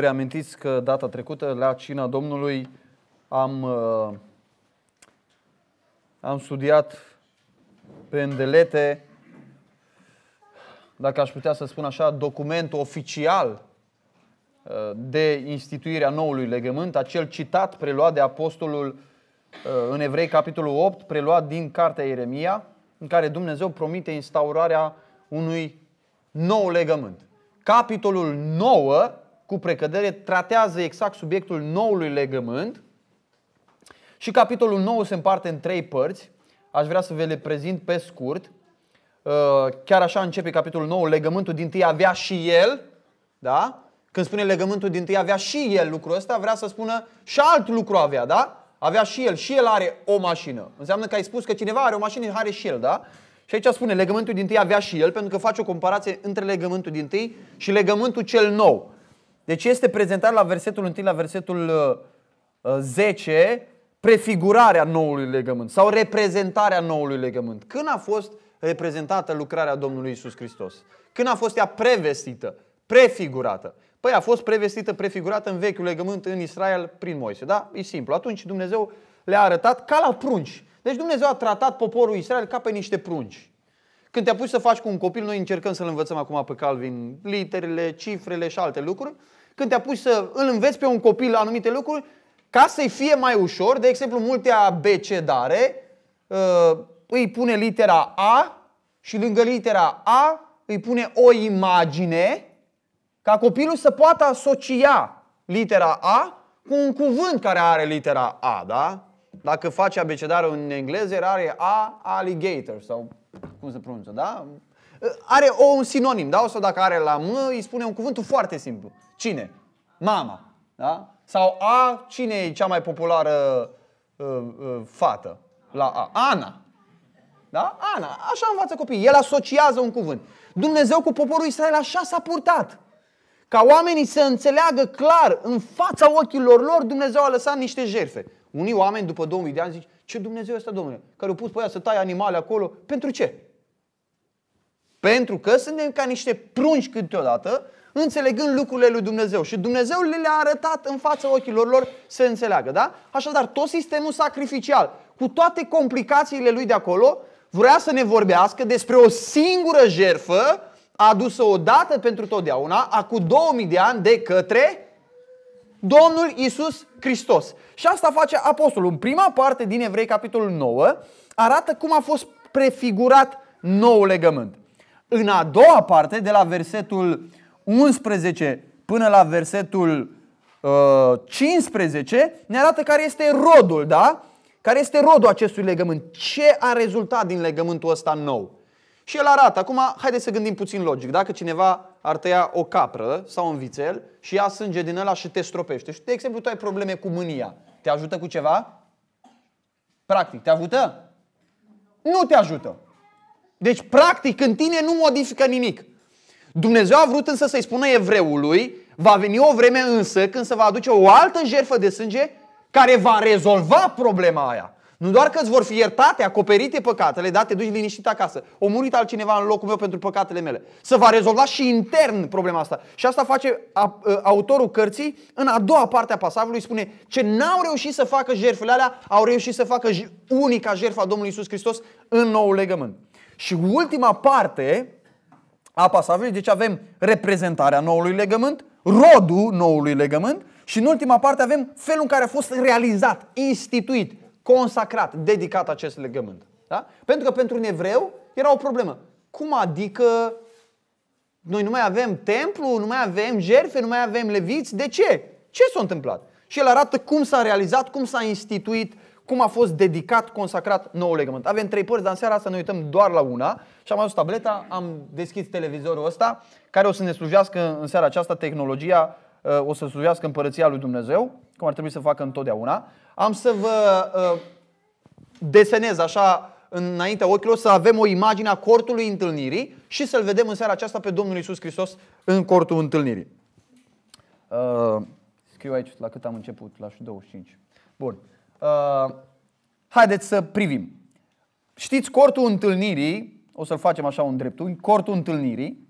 reamintiți că data trecută, la cina Domnului, am, uh, am studiat pe îndelete, dacă aș putea să spun așa, documentul oficial uh, de instituirea noului legământ, acel citat preluat de apostolul uh, în Evrei, capitolul 8, preluat din cartea Ieremia, în care Dumnezeu promite instaurarea unui nou legământ. Capitolul 9 cu precădere tratează exact subiectul noului legământ și capitolul 9 se împarte în trei părți. Aș vrea să vă le prezint pe scurt. Uh, chiar așa începe capitolul 9, legământul din tâi avea și el, da? Când spune legământul din tâi avea și el lucrul ăsta, vrea să spună și alt lucru avea, da? Avea și el, și el are o mașină. Înseamnă că ai spus că cineva are o mașină, are și el, da? Și aici spune legământul din tâi avea și el, pentru că face o comparație între legământul din tâi și legământul cel nou. Deci este prezentat la versetul 1, la versetul 10, uh, uh, prefigurarea noului legământ sau reprezentarea noului legământ. Când a fost reprezentată lucrarea Domnului Isus Hristos? Când a fost ea prevestită, prefigurată? Păi a fost prevestită, prefigurată în vechiul legământ în Israel prin Moise. Da? E simplu. Atunci Dumnezeu le-a arătat ca la prunci. Deci Dumnezeu a tratat poporul Israel ca pe niște prunci. Când te pus să faci cu un copil, noi încercăm să-l învățăm acum pe Calvin literele, cifrele și alte lucruri când te apuci să îl înveți pe un copil anumite lucruri, ca să-i fie mai ușor, de exemplu, multe abecedare, uh, îi pune litera A și lângă litera A îi pune o imagine ca copilul să poată asocia litera A cu un cuvânt care are litera A, da? Dacă face abecedarul în engleză, are A, alligator sau cum se pronunță, da? Ă, are o un sinonim, da? Sau dacă are la m, îi spune un cuvânt foarte simplu. Cine? Mama. Da? Sau A, cine e cea mai populară uh, uh, fată la A? Ana. Da? Ana. Așa învață copiii. El asociază un cuvânt. Dumnezeu cu poporul Israel așa s-a purtat. Ca oamenii să înțeleagă clar în fața ochilor lor, Dumnezeu a lăsat niște jerfe. Unii oameni după 2000 de ani zic, ce Dumnezeu este Domnule? Care au pus pe aia să tai animale acolo. Pentru ce? Pentru că suntem ca niște prunci câteodată, înțelegând lucrurile lui Dumnezeu. Și Dumnezeu le le-a arătat în fața ochilor lor să înțeleagă. Da? Așadar, tot sistemul sacrificial, cu toate complicațiile lui de acolo, vrea să ne vorbească despre o singură jerfă adusă odată pentru totdeauna, acum 2000 de ani, de către Domnul Isus Hristos. Și asta face apostolul. În prima parte din Evrei, capitolul 9, arată cum a fost prefigurat nou legământ. În a doua parte, de la versetul 11 până la versetul uh, 15, ne arată care este rodul, da? Care este rodul acestui legământ? Ce a rezultat din legământul ăsta nou? Și el arată. Acum, haideți să gândim puțin logic. Dacă cineva ar tăia o capră sau un vițel și ia sânge din ăla și te stropește. Și, de exemplu, tu ai probleme cu mânia. Te ajută cu ceva? Practic, te ajută? Nu te ajută. Deci, practic, în tine nu modifică nimic. Dumnezeu a vrut însă să-i spună evreului, va veni o vreme însă când se va aduce o altă jertfă de sânge care va rezolva problema aia. Nu doar că îți vor fi iertate, acoperite păcatele, da, te duci liniștit acasă. O murit altcineva în locul meu pentru păcatele mele. Se va rezolva și intern problema asta. Și asta face autorul cărții în a doua parte a pasajului. Spune ce n-au reușit să facă jertfele alea, au reușit să facă unica jertfa Domnului Iisus Hristos în nou legământ. Și ultima parte a pasajului, deci avem reprezentarea noului legământ, rodul noului legământ și în ultima parte avem felul în care a fost realizat, instituit, consacrat, dedicat acest legământ. Da? Pentru că pentru un evreu era o problemă. Cum adică noi nu mai avem templu, nu mai avem jerfe, nu mai avem leviți? De ce? Ce s-a întâmplat? Și el arată cum s-a realizat, cum s-a instituit cum a fost dedicat, consacrat nou legământ. Avem trei părți, dar în seara asta ne uităm doar la una și am adus tableta, am deschis televizorul ăsta, care o să ne slujească în seara aceasta tehnologia, uh, o să slujească împărăția lui Dumnezeu, cum ar trebui să facă întotdeauna. Am să vă uh, desenez așa înaintea ochilor, să avem o imagine a cortului întâlnirii și să-L vedem în seara aceasta pe Domnul Isus Hristos în cortul întâlnirii. Uh, scriu aici la cât am început, la 25. Bun. Uh, haideți să privim. Știți, cortul întâlnirii, o să-l facem așa un dreptunghi, cortul întâlnirii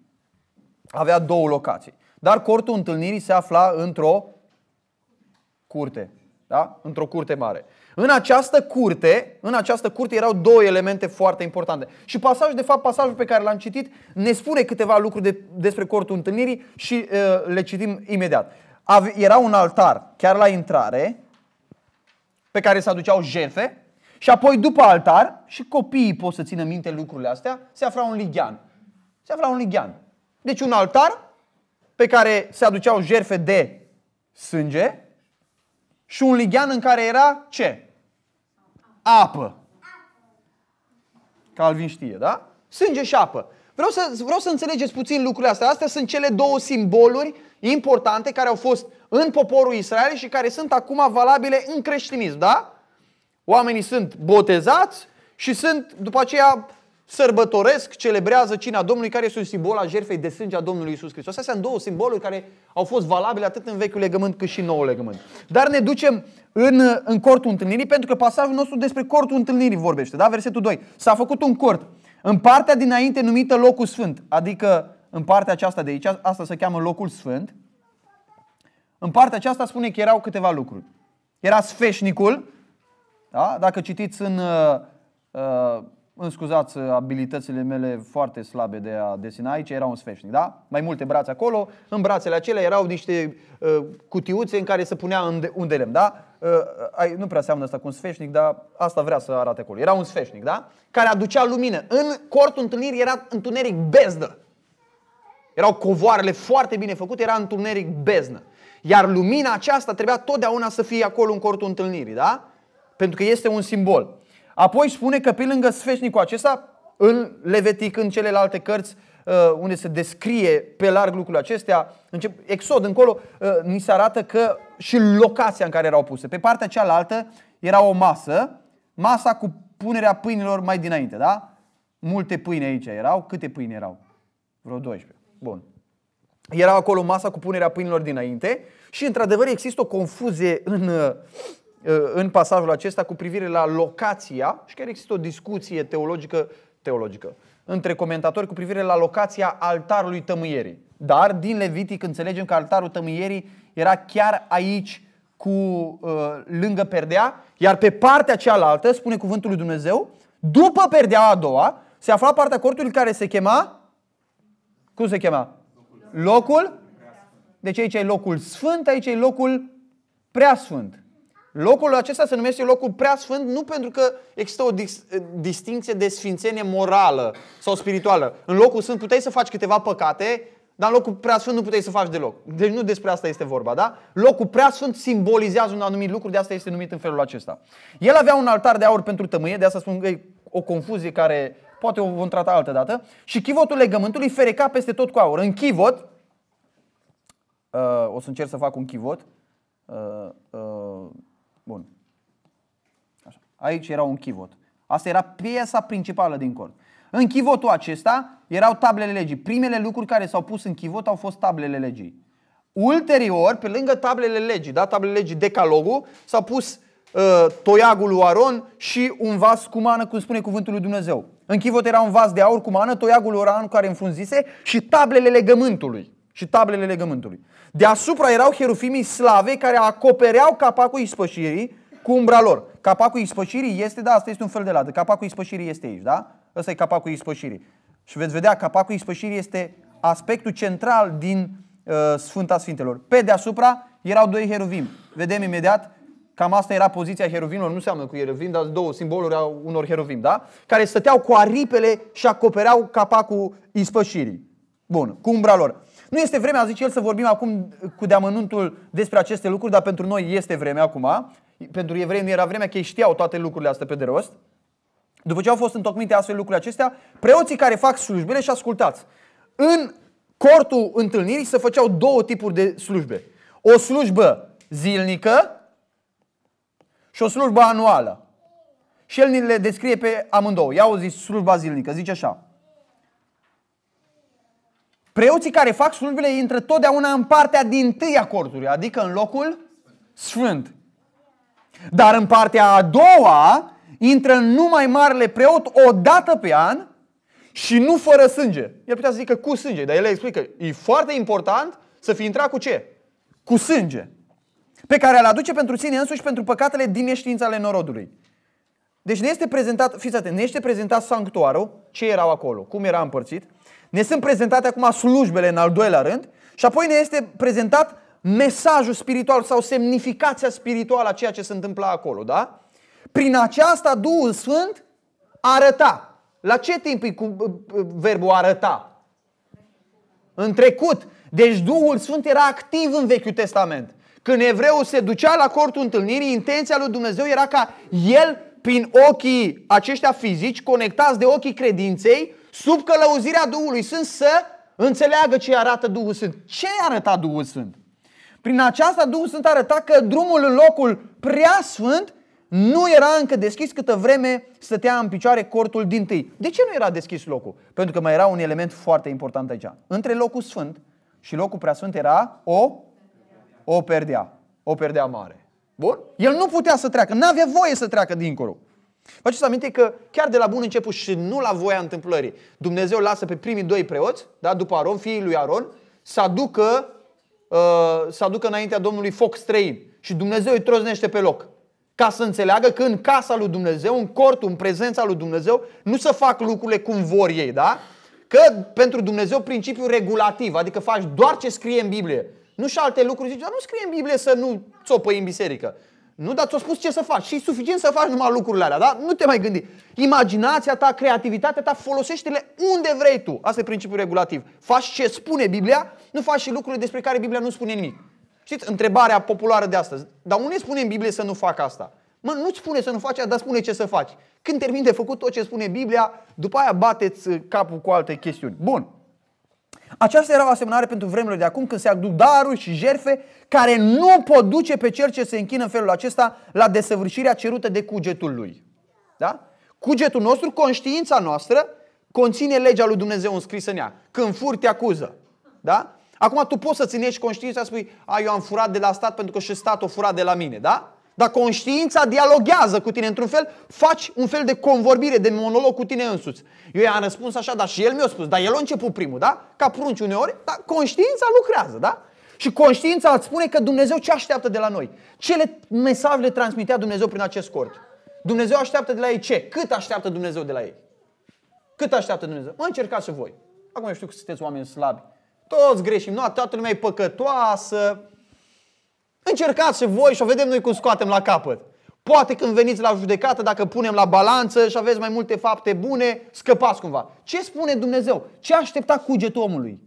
avea două locații. Dar cortul întâlnirii se afla într-o curte. Da? Într-o curte mare. În această curte, în această curte erau două elemente foarte importante. Și pasajul, de fapt, pasajul pe care l-am citit ne spune câteva lucruri de, despre cortul întâlnirii și uh, le citim imediat. Era un altar chiar la intrare pe care se aduceau jefe și apoi după altar, și copiii pot să țină minte lucrurile astea, se afla un lighean. Se afla un lighean. Deci un altar pe care se aduceau jerfe de sânge și un lighean în care era ce? Apă. Calvin știe, da? Sânge și apă. Vreau să, vreau să înțelegeți puțin lucrurile astea. Astea sunt cele două simboluri importante care au fost în poporul Israel și care sunt acum valabile în creștinism, da? Oamenii sunt botezați și sunt după aceea sărbătoresc, celebrează cina Domnului, care este un simbol al jertfei de sânge a Domnului Isus Hristos. Astea sunt două simboluri care au fost valabile atât în vechiul legământ cât și în noul legământ. Dar ne ducem în, în cortul întâlnirii, pentru că pasajul nostru despre cortul întâlnirii vorbește, da? Versetul 2. S-a făcut un cort în partea dinainte numită locul sfânt, adică în partea aceasta de aici, asta se cheamă locul sfânt, în partea aceasta spune că erau câteva lucruri. Era sfeșnicul, da? dacă citiți în, uh, uh îmi scuzați uh, abilitățile mele foarte slabe de a desina aici, era un sfeșnic, da? Mai multe brațe acolo, în brațele acelea erau niște uh, cutiuțe în care se punea unde, unde lemn, da? Uh, uh nu prea seamănă asta cu un sfeșnic, dar asta vrea să arate acolo. Era un sfeșnic, da? Care aducea lumină. În cortul întâlnirii era întuneric bezdă. Erau covoarele foarte bine făcute, era întuneric beznă. Iar lumina aceasta trebuia totdeauna să fie acolo în cortul întâlnirii, da? Pentru că este un simbol. Apoi spune că pe lângă sfeșnicul acesta, în Levitic, în celelalte cărți uh, unde se descrie pe larg lucrurile acestea, încep, exod încolo, uh, ni se arată că și locația în care erau puse. Pe partea cealaltă era o masă, masa cu punerea pâinilor mai dinainte, da? Multe pâini aici erau. Câte pâini erau? Vreo 12. Bun. Era acolo masa cu punerea pâinilor dinainte și, într-adevăr, există o confuzie în, uh, uh, în pasajul acesta cu privire la locația și chiar există o discuție teologică, teologică între comentatori cu privire la locația altarului tămâierii. Dar din Levitic înțelegem că altarul tămâierii era chiar aici cu uh, lângă perdea, iar pe partea cealaltă, spune cuvântul lui Dumnezeu, după perdea a doua, se afla partea cortului care se chema cum se chema? Locul? locul? Deci aici e locul sfânt, aici e locul preasfânt. Locul acesta se numește locul preasfânt nu pentru că există o dis- distinție de sfințenie morală sau spirituală. În locul sfânt puteai să faci câteva păcate, dar în locul preasfânt nu puteai să faci deloc. Deci nu despre asta este vorba, da? Locul preasfânt simbolizează un anumit lucru, de asta este numit în felul acesta. El avea un altar de aur pentru tămâie, de asta spun că e o confuzie care poate o vom trata altă dată, și chivotul legământului fereca peste tot cu aur. În chivot, uh, o să încerc să fac un chivot, uh, uh, bun, Așa. aici era un chivot. Asta era piesa principală din cort. În chivotul acesta erau tablele legii. Primele lucruri care s-au pus în chivot au fost tablele legii. Ulterior, pe lângă tablele legii, da, tablele legii decalogul, s-au pus Uh, toiagul lui Aron și un vas cu mană, cum spune cuvântul lui Dumnezeu. În chivot era un vas de aur cu mană, toiagul lui Aron care înfrunzise și tablele legământului. Și tablele legământului. Deasupra erau herufimii slave care acopereau capacul ispășirii cu umbra lor. Capacul ispășirii este, da, asta este un fel de ladă. Capacul ispășirii este aici, da? Ăsta e capacul ispășirii. Și veți vedea, capacul ispășirii este aspectul central din uh, Sfânta Sfintelor. Pe deasupra erau doi heruvim. Vedem imediat Cam asta era poziția herovinilor, nu seamănă cu heruvim, dar două simboluri au unor herovim, da? Care stăteau cu aripele și acopereau capacul ispășirii. Bun, cu umbra lor. Nu este vremea, zice el, să vorbim acum cu deamănuntul despre aceste lucruri, dar pentru noi este vremea acum. Pentru evrei nu era vremea, că ei știau toate lucrurile astea pe de rost. După ce au fost întocmite astfel lucrurile acestea, preoții care fac slujbele și ascultați. În cortul întâlnirii se făceau două tipuri de slujbe. O slujbă zilnică și o slujbă anuală. Și el ni le descrie pe amândouă. Ia o zi slujba zilnică, zice așa. Preoții care fac slujbele intră totdeauna în partea din tâi a cortului, adică în locul sfânt. Dar în partea a doua intră numai marele preot o dată pe an și nu fără sânge. El putea să zică cu sânge, dar el explică, e foarte important să fi intrat cu ce? Cu sânge pe care îl aduce pentru sine însuși pentru păcatele din neștiința ale norodului. Deci ne este prezentat, fiți atent, ne este prezentat sanctuarul, ce erau acolo, cum era împărțit, ne sunt prezentate acum slujbele în al doilea rând și apoi ne este prezentat mesajul spiritual sau semnificația spirituală a ceea ce se întâmpla acolo, da? Prin aceasta Duhul Sfânt arăta. La ce timp e cu verbul arăta? În trecut. Deci Duhul Sfânt era activ în Vechiul Testament. Când evreul se ducea la cortul întâlnirii, intenția lui Dumnezeu era ca el, prin ochii aceștia fizici, conectați de ochii credinței, sub călăuzirea Duhului Sfânt, să înțeleagă ce arată Duhul Sfânt. Ce arăta Duhul Sfânt? Prin aceasta Duhul Sfânt arăta că drumul în locul prea sfânt nu era încă deschis câtă vreme stătea în picioare cortul din tâi. De ce nu era deschis locul? Pentru că mai era un element foarte important aici. Între locul sfânt și locul sfânt era o o perdea, o perdea mare. Bun? El nu putea să treacă, nu avea voie să treacă dincolo. să aminte că chiar de la bun început și nu la voia întâmplării, Dumnezeu lasă pe primii doi preoți, da, după Aron, fiii lui Aron, să aducă, uh, să aducă înaintea Domnului foc străin. Și Dumnezeu îi troznește pe loc. Ca să înțeleagă că în casa lui Dumnezeu, în cortul, în prezența lui Dumnezeu, nu să fac lucrurile cum vor ei, da? Că pentru Dumnezeu principiul regulativ, adică faci doar ce scrie în Biblie. Nu și alte lucruri, Zice, dar nu scrie în Biblie să nu țopăi în biserică. Nu, dar ți-a spus ce să faci. Și e suficient să faci numai lucrurile alea, da? Nu te mai gândi. Imaginația ta, creativitatea ta, folosește-le unde vrei tu. Asta e principiul regulativ. Faci ce spune Biblia, nu faci și lucruri despre care Biblia nu spune nimic. Știți, întrebarea populară de astăzi. Dar unde spune în Biblie să nu fac asta? Mă, nu-ți spune să nu faci, dar spune ce să faci. Când termin de făcut tot ce spune Biblia, după aia bateți capul cu alte chestiuni. Bun. Aceasta era o asemănare pentru vremurile de acum când se aduc daruri și jerfe care nu pot duce pe cel ce se închină în felul acesta la desăvârșirea cerută de cugetul lui. Da? Cugetul nostru, conștiința noastră, conține legea lui Dumnezeu înscrisă în ea. Când fur, te acuză. Da? Acum tu poți să ținești conștiința, spui, a, eu am furat de la stat pentru că și statul a furat de la mine, da? Dar conștiința dialoghează cu tine într-un fel, faci un fel de convorbire, de monolog cu tine însuți. Eu i-am răspuns așa, dar și el mi-a spus, dar el a început primul, da? Ca prunci uneori, dar conștiința lucrează, da? Și conștiința îți spune că Dumnezeu ce așteaptă de la noi? Ce mesaje le transmitea Dumnezeu prin acest cort? Dumnezeu așteaptă de la ei ce? Cât așteaptă Dumnezeu de la ei? Cât așteaptă Dumnezeu? Mă încercați și voi. Acum eu știu că sunteți oameni slabi. Toți greșim, nu? Toată lumea e păcătoasă. Încercați și voi și o vedem noi cum scoatem la capăt. Poate când veniți la judecată, dacă punem la balanță și aveți mai multe fapte bune, scăpați cumva. Ce spune Dumnezeu? Ce aștepta cugetul omului?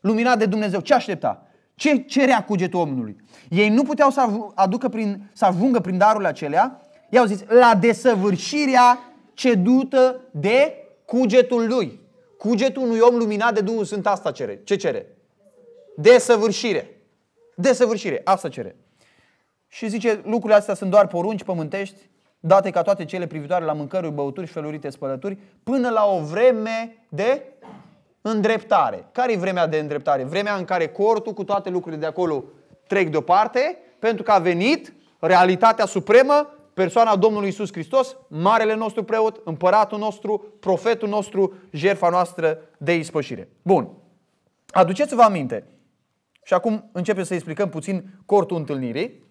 Luminat de Dumnezeu, ce aștepta? Ce cerea cugetul omului? Ei nu puteau să, aducă prin, să ajungă prin darul acelea, i-au zis, la desăvârșirea cedută de cugetul lui. Cugetul unui om luminat de Duhul sunt asta cere. Ce cere? Desăvârșire. Desăvârșire, asta cere. Și zice, lucrurile astea sunt doar porunci pământești, date ca toate cele privitoare la mâncăruri, băuturi și felurite spălături, până la o vreme de îndreptare. care e vremea de îndreptare? Vremea în care cortul cu toate lucrurile de acolo trec deoparte, pentru că a venit realitatea supremă, persoana Domnului Isus Hristos, marele nostru preot, împăratul nostru, profetul nostru, jerfa noastră de ispășire. Bun. Aduceți-vă aminte și acum începem să explicăm puțin cortul întâlnirii.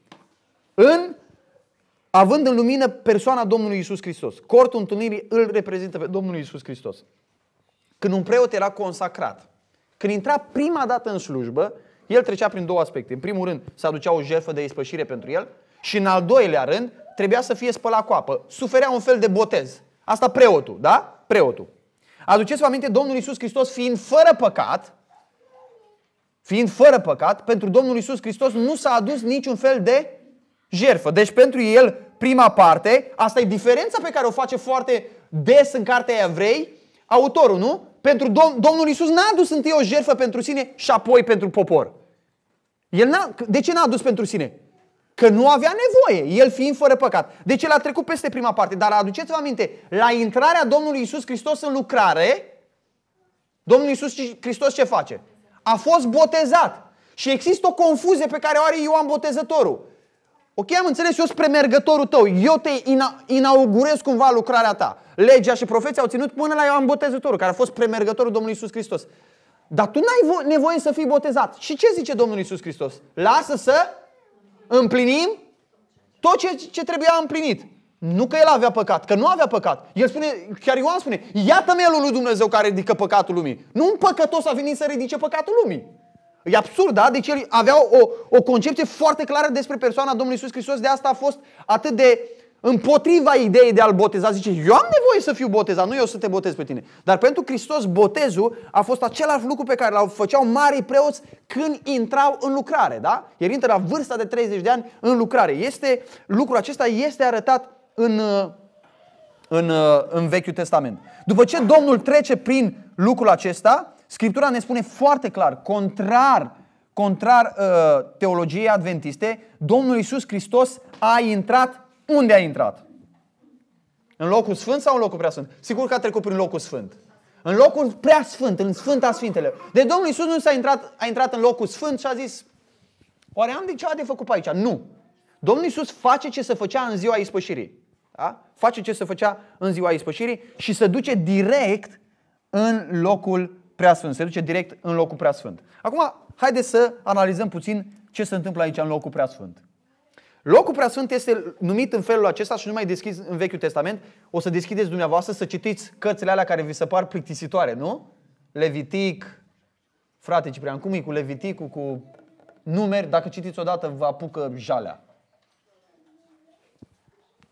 În, având în lumină persoana Domnului Isus Hristos. Cortul întâlnirii îl reprezintă pe Domnul Isus Hristos. Când un preot era consacrat, când intra prima dată în slujbă, el trecea prin două aspecte. În primul rând, se aducea o jertfă de ispășire pentru el și în al doilea rând, trebuia să fie spălat cu apă. Suferea un fel de botez. Asta preotul, da? Preotul. Aduceți-vă aminte, Domnul Isus Hristos fiind fără păcat, fiind fără păcat, pentru Domnul Isus Hristos nu s-a adus niciun fel de jerfă. Deci pentru el, prima parte, asta e diferența pe care o face foarte des în cartea evrei, autorul, nu? Pentru Dom- Domnul Isus n-a adus întâi o jerfă pentru sine și apoi pentru popor. El n-a, de ce n-a adus pentru sine? Că nu avea nevoie, el fiind fără păcat. Deci el a trecut peste prima parte. Dar aduceți-vă aminte, la intrarea Domnului Isus Hristos în lucrare, Domnul Isus Hristos ce face? a fost botezat. Și există o confuzie pe care o are Ioan Botezătorul. Ok, am înțeles, eu sunt premergătorul tău, eu te ina- inaugurez cumva lucrarea ta. Legea și profeții au ținut până la Ioan Botezătorul, care a fost premergătorul Domnului Isus Hristos. Dar tu n-ai nevoie să fii botezat. Și ce zice Domnul Isus Hristos? Lasă să împlinim tot ce, ce trebuia împlinit. Nu că el avea păcat, că nu avea păcat. El spune, chiar Ioan spune, iată mielul lui Dumnezeu care ridică păcatul lumii. Nu un păcătos a venit să ridice păcatul lumii. E absurd, da? Deci el avea o, o concepție foarte clară despre persoana Domnului Isus Hristos, de asta a fost atât de împotriva ideii de a-l boteza. Zice, eu am nevoie să fiu botezat, nu eu să te botez pe tine. Dar pentru Hristos, botezul a fost același lucru pe care l-au făceau marii preoți când intrau în lucrare, da? El intră la vârsta de 30 de ani în lucrare. Este, lucrul acesta este arătat în, uh, în, uh, în Vechiul Testament. După ce Domnul trece prin lucrul acesta, Scriptura ne spune foarte clar, contrar, contrar uh, teologiei adventiste, Domnul Iisus Hristos a intrat unde a intrat? În locul sfânt sau în locul prea sfânt? Sigur că a trecut prin locul sfânt. În locul prea sfânt, în sfânta sfintele. De Domnul Iisus nu s-a intrat, a intrat în locul sfânt și a zis, oare am de ce de făcut pe aici? Nu. Domnul Iisus face ce se făcea în ziua ispășirii. Da? Face ce se făcea în ziua ispășirii și se duce direct în locul preasfânt. Se duce direct în locul preasfânt. Acum, haideți să analizăm puțin ce se întâmplă aici în locul preasfânt. Locul preasfânt este numit în felul acesta și nu mai deschis în Vechiul Testament. O să deschideți dumneavoastră să citiți cărțile alea care vi se par plictisitoare, nu? Levitic, frate Ciprian, cum e cu Leviticul, cu numeri? Dacă citiți odată, vă apucă jalea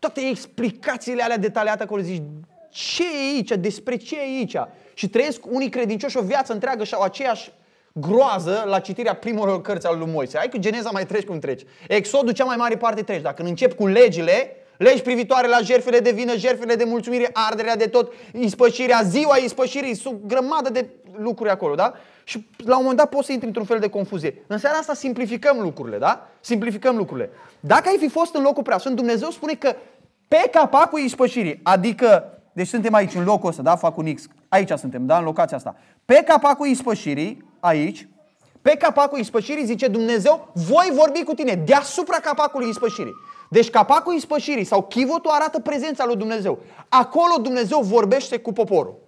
toate explicațiile alea detaliate acolo, zici, ce e aici, despre ce e aici? Și trăiesc unii credincioși o viață întreagă și au aceeași groază la citirea primorul cărți al lui Moise. Hai că Geneza mai treci cum treci. Exodul cea mai mare parte treci. Dacă încep cu legile, legi privitoare la jerfele de vină, jerfele de mulțumire, arderea de tot, ispășirea, ziua ispășirii, sunt grămadă de lucruri acolo, da? Și la un moment dat poți să intri într-un fel de confuzie. În seara asta simplificăm lucrurile, da? Simplificăm lucrurile. Dacă ai fi fost în locul Sfânt Dumnezeu spune că pe capacul ispășirii. Adică, deci suntem aici în locul ăsta, da? Fac un X. Aici suntem, da? În locația asta. Pe capacul ispășirii, aici, pe capacul ispășirii zice Dumnezeu, voi vorbi cu tine deasupra capacului ispășirii. Deci capacul ispășirii sau chivotul arată prezența lui Dumnezeu. Acolo Dumnezeu vorbește cu poporul.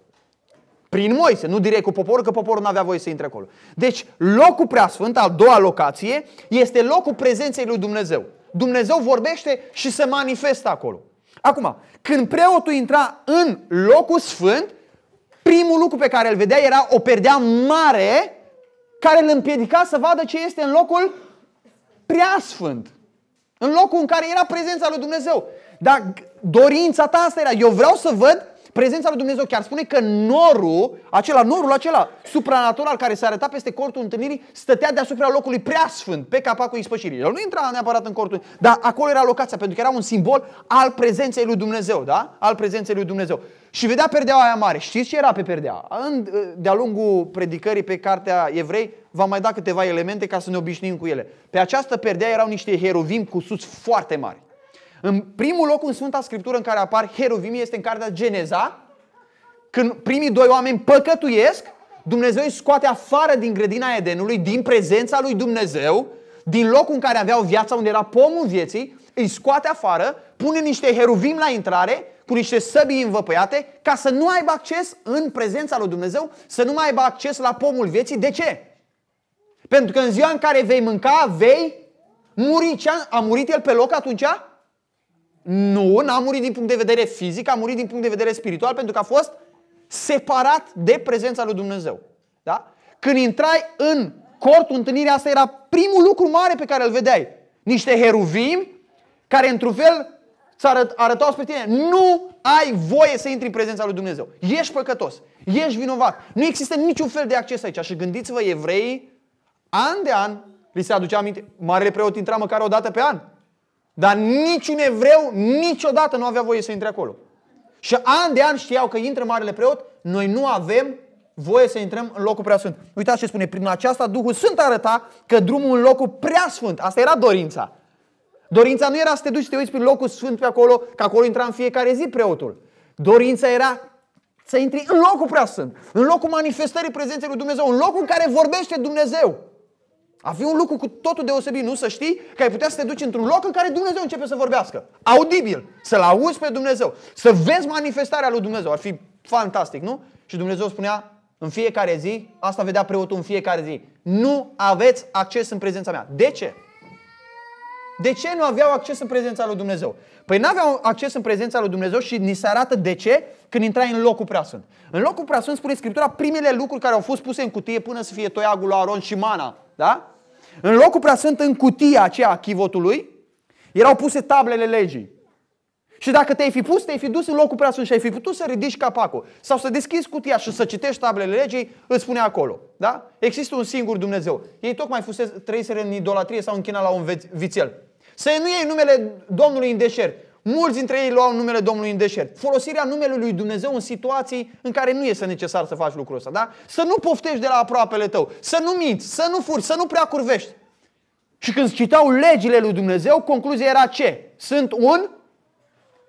Prin Moise, nu direct cu poporul, că poporul nu avea voie să intre acolo. Deci locul preasfânt, al doua locație, este locul prezenței lui Dumnezeu. Dumnezeu vorbește și se manifestă acolo. Acum, când preotul intra în locul sfânt, primul lucru pe care îl vedea era o perdea mare care îl împiedica să vadă ce este în locul sfânt. În locul în care era prezența lui Dumnezeu. Dar dorința ta asta era, eu vreau să văd prezența lui Dumnezeu chiar spune că norul, acela, norul acela supranatural care se arăta peste cortul întâlnirii, stătea deasupra locului preasfânt, pe capacul ispășirii. El nu intra neapărat în cortul, dar acolo era locația, pentru că era un simbol al prezenței lui Dumnezeu, da? Al prezenței lui Dumnezeu. Și vedea perdeaua aia mare. Știți ce era pe perdea? Ă, de-a lungul predicării pe cartea evrei, va mai da câteva elemente ca să ne obișnim cu ele. Pe această perdea erau niște heruvim cu suți foarte mari. În primul loc în Sfânta Scriptură în care apar heruvimii este în cartea Geneza, când primii doi oameni păcătuiesc, Dumnezeu îi scoate afară din grădina Edenului, din prezența lui Dumnezeu, din locul în care aveau viața, unde era pomul vieții, îi scoate afară, pune niște heruvim la intrare, cu niște săbii învăpăiate, ca să nu aibă acces în prezența lui Dumnezeu, să nu mai aibă acces la pomul vieții. De ce? Pentru că în ziua în care vei mânca, vei muri. A murit el pe loc atunci? Nu, n-a murit din punct de vedere fizic, a murit din punct de vedere spiritual pentru că a fost separat de prezența lui Dumnezeu. Da? Când intrai în cortul întâlnirii, asta era primul lucru mare pe care îl vedeai. Niște heruvim care într-un fel ți arăt, arătau spre tine, nu ai voie să intri în prezența lui Dumnezeu. Ești păcătos, ești vinovat. Nu există niciun fel de acces aici. Și gândiți-vă, evreii, an de an, li se aducea aminte, marele preot intra măcar o dată pe an dar niciun evreu niciodată nu avea voie să intre acolo. Și an de an știau că intră Marele Preot, noi nu avem voie să intrăm în locul prea sfânt. Uitați ce spune, prin aceasta Duhul Sfânt arăta că drumul în locul prea sfânt, asta era dorința. Dorința nu era să te duci să te uiți prin locul sfânt pe acolo, că acolo intra în fiecare zi preotul. Dorința era să intri în locul prea sfânt, în locul manifestării prezenței lui Dumnezeu, în locul în care vorbește Dumnezeu. A fi un lucru cu totul deosebit, nu să știi că ai putea să te duci într-un loc în care Dumnezeu începe să vorbească. Audibil, să-L auzi pe Dumnezeu, să vezi manifestarea lui Dumnezeu. Ar fi fantastic, nu? Și Dumnezeu spunea în fiecare zi, asta vedea preotul în fiecare zi, nu aveți acces în prezența mea. De ce? De ce nu aveau acces în prezența lui Dumnezeu? Păi nu aveau acces în prezența lui Dumnezeu și ni se arată de ce când intrai în locul preasfânt. În locul preasfânt spune Scriptura primele lucruri care au fost puse în cutie până să fie toiagul lui Aron și mana. Da? În locul preasfânt, în cutia aceea a chivotului, erau puse tablele legii. Și dacă te-ai fi pus, te-ai fi dus în locul preasfânt și ai fi putut să ridici capacul sau să deschizi cutia și să citești tablele legii, îți spune acolo. Da? Există un singur Dumnezeu. Ei tocmai fusese trăiseră în idolatrie sau închina la un vițel. Să nu iei numele Domnului în deșert. Mulți dintre ei luau numele Domnului în deșert. Folosirea numelui lui Dumnezeu în situații în care nu este necesar să faci lucrul ăsta, da? Să nu poftești de la aproapele tău, să nu minți, să nu furi, să nu prea curvești. Și când citau legile lui Dumnezeu, concluzia era ce? Sunt un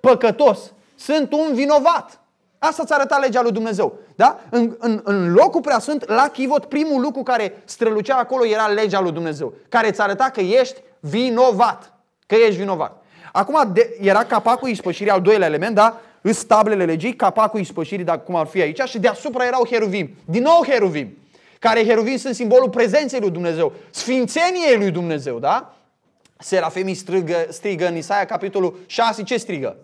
păcătos, sunt un vinovat. Asta ți arătat legea lui Dumnezeu. Da? În, în, în locul sunt, la chivot, primul lucru care strălucea acolo era legea lui Dumnezeu, care ți arătat că ești vinovat. Că ești vinovat. Acum de, era capacul ispășirii, al doilea element, da? Îs tablele legii, capacul ispășirii, dacă cum ar fi aici, și deasupra erau heruvim. Din nou heruvim, care heruvim sunt simbolul prezenței lui Dumnezeu, sfințeniei lui Dumnezeu, da? Serafimii strigă, strigă în Isaia capitolul 6, ce strigă?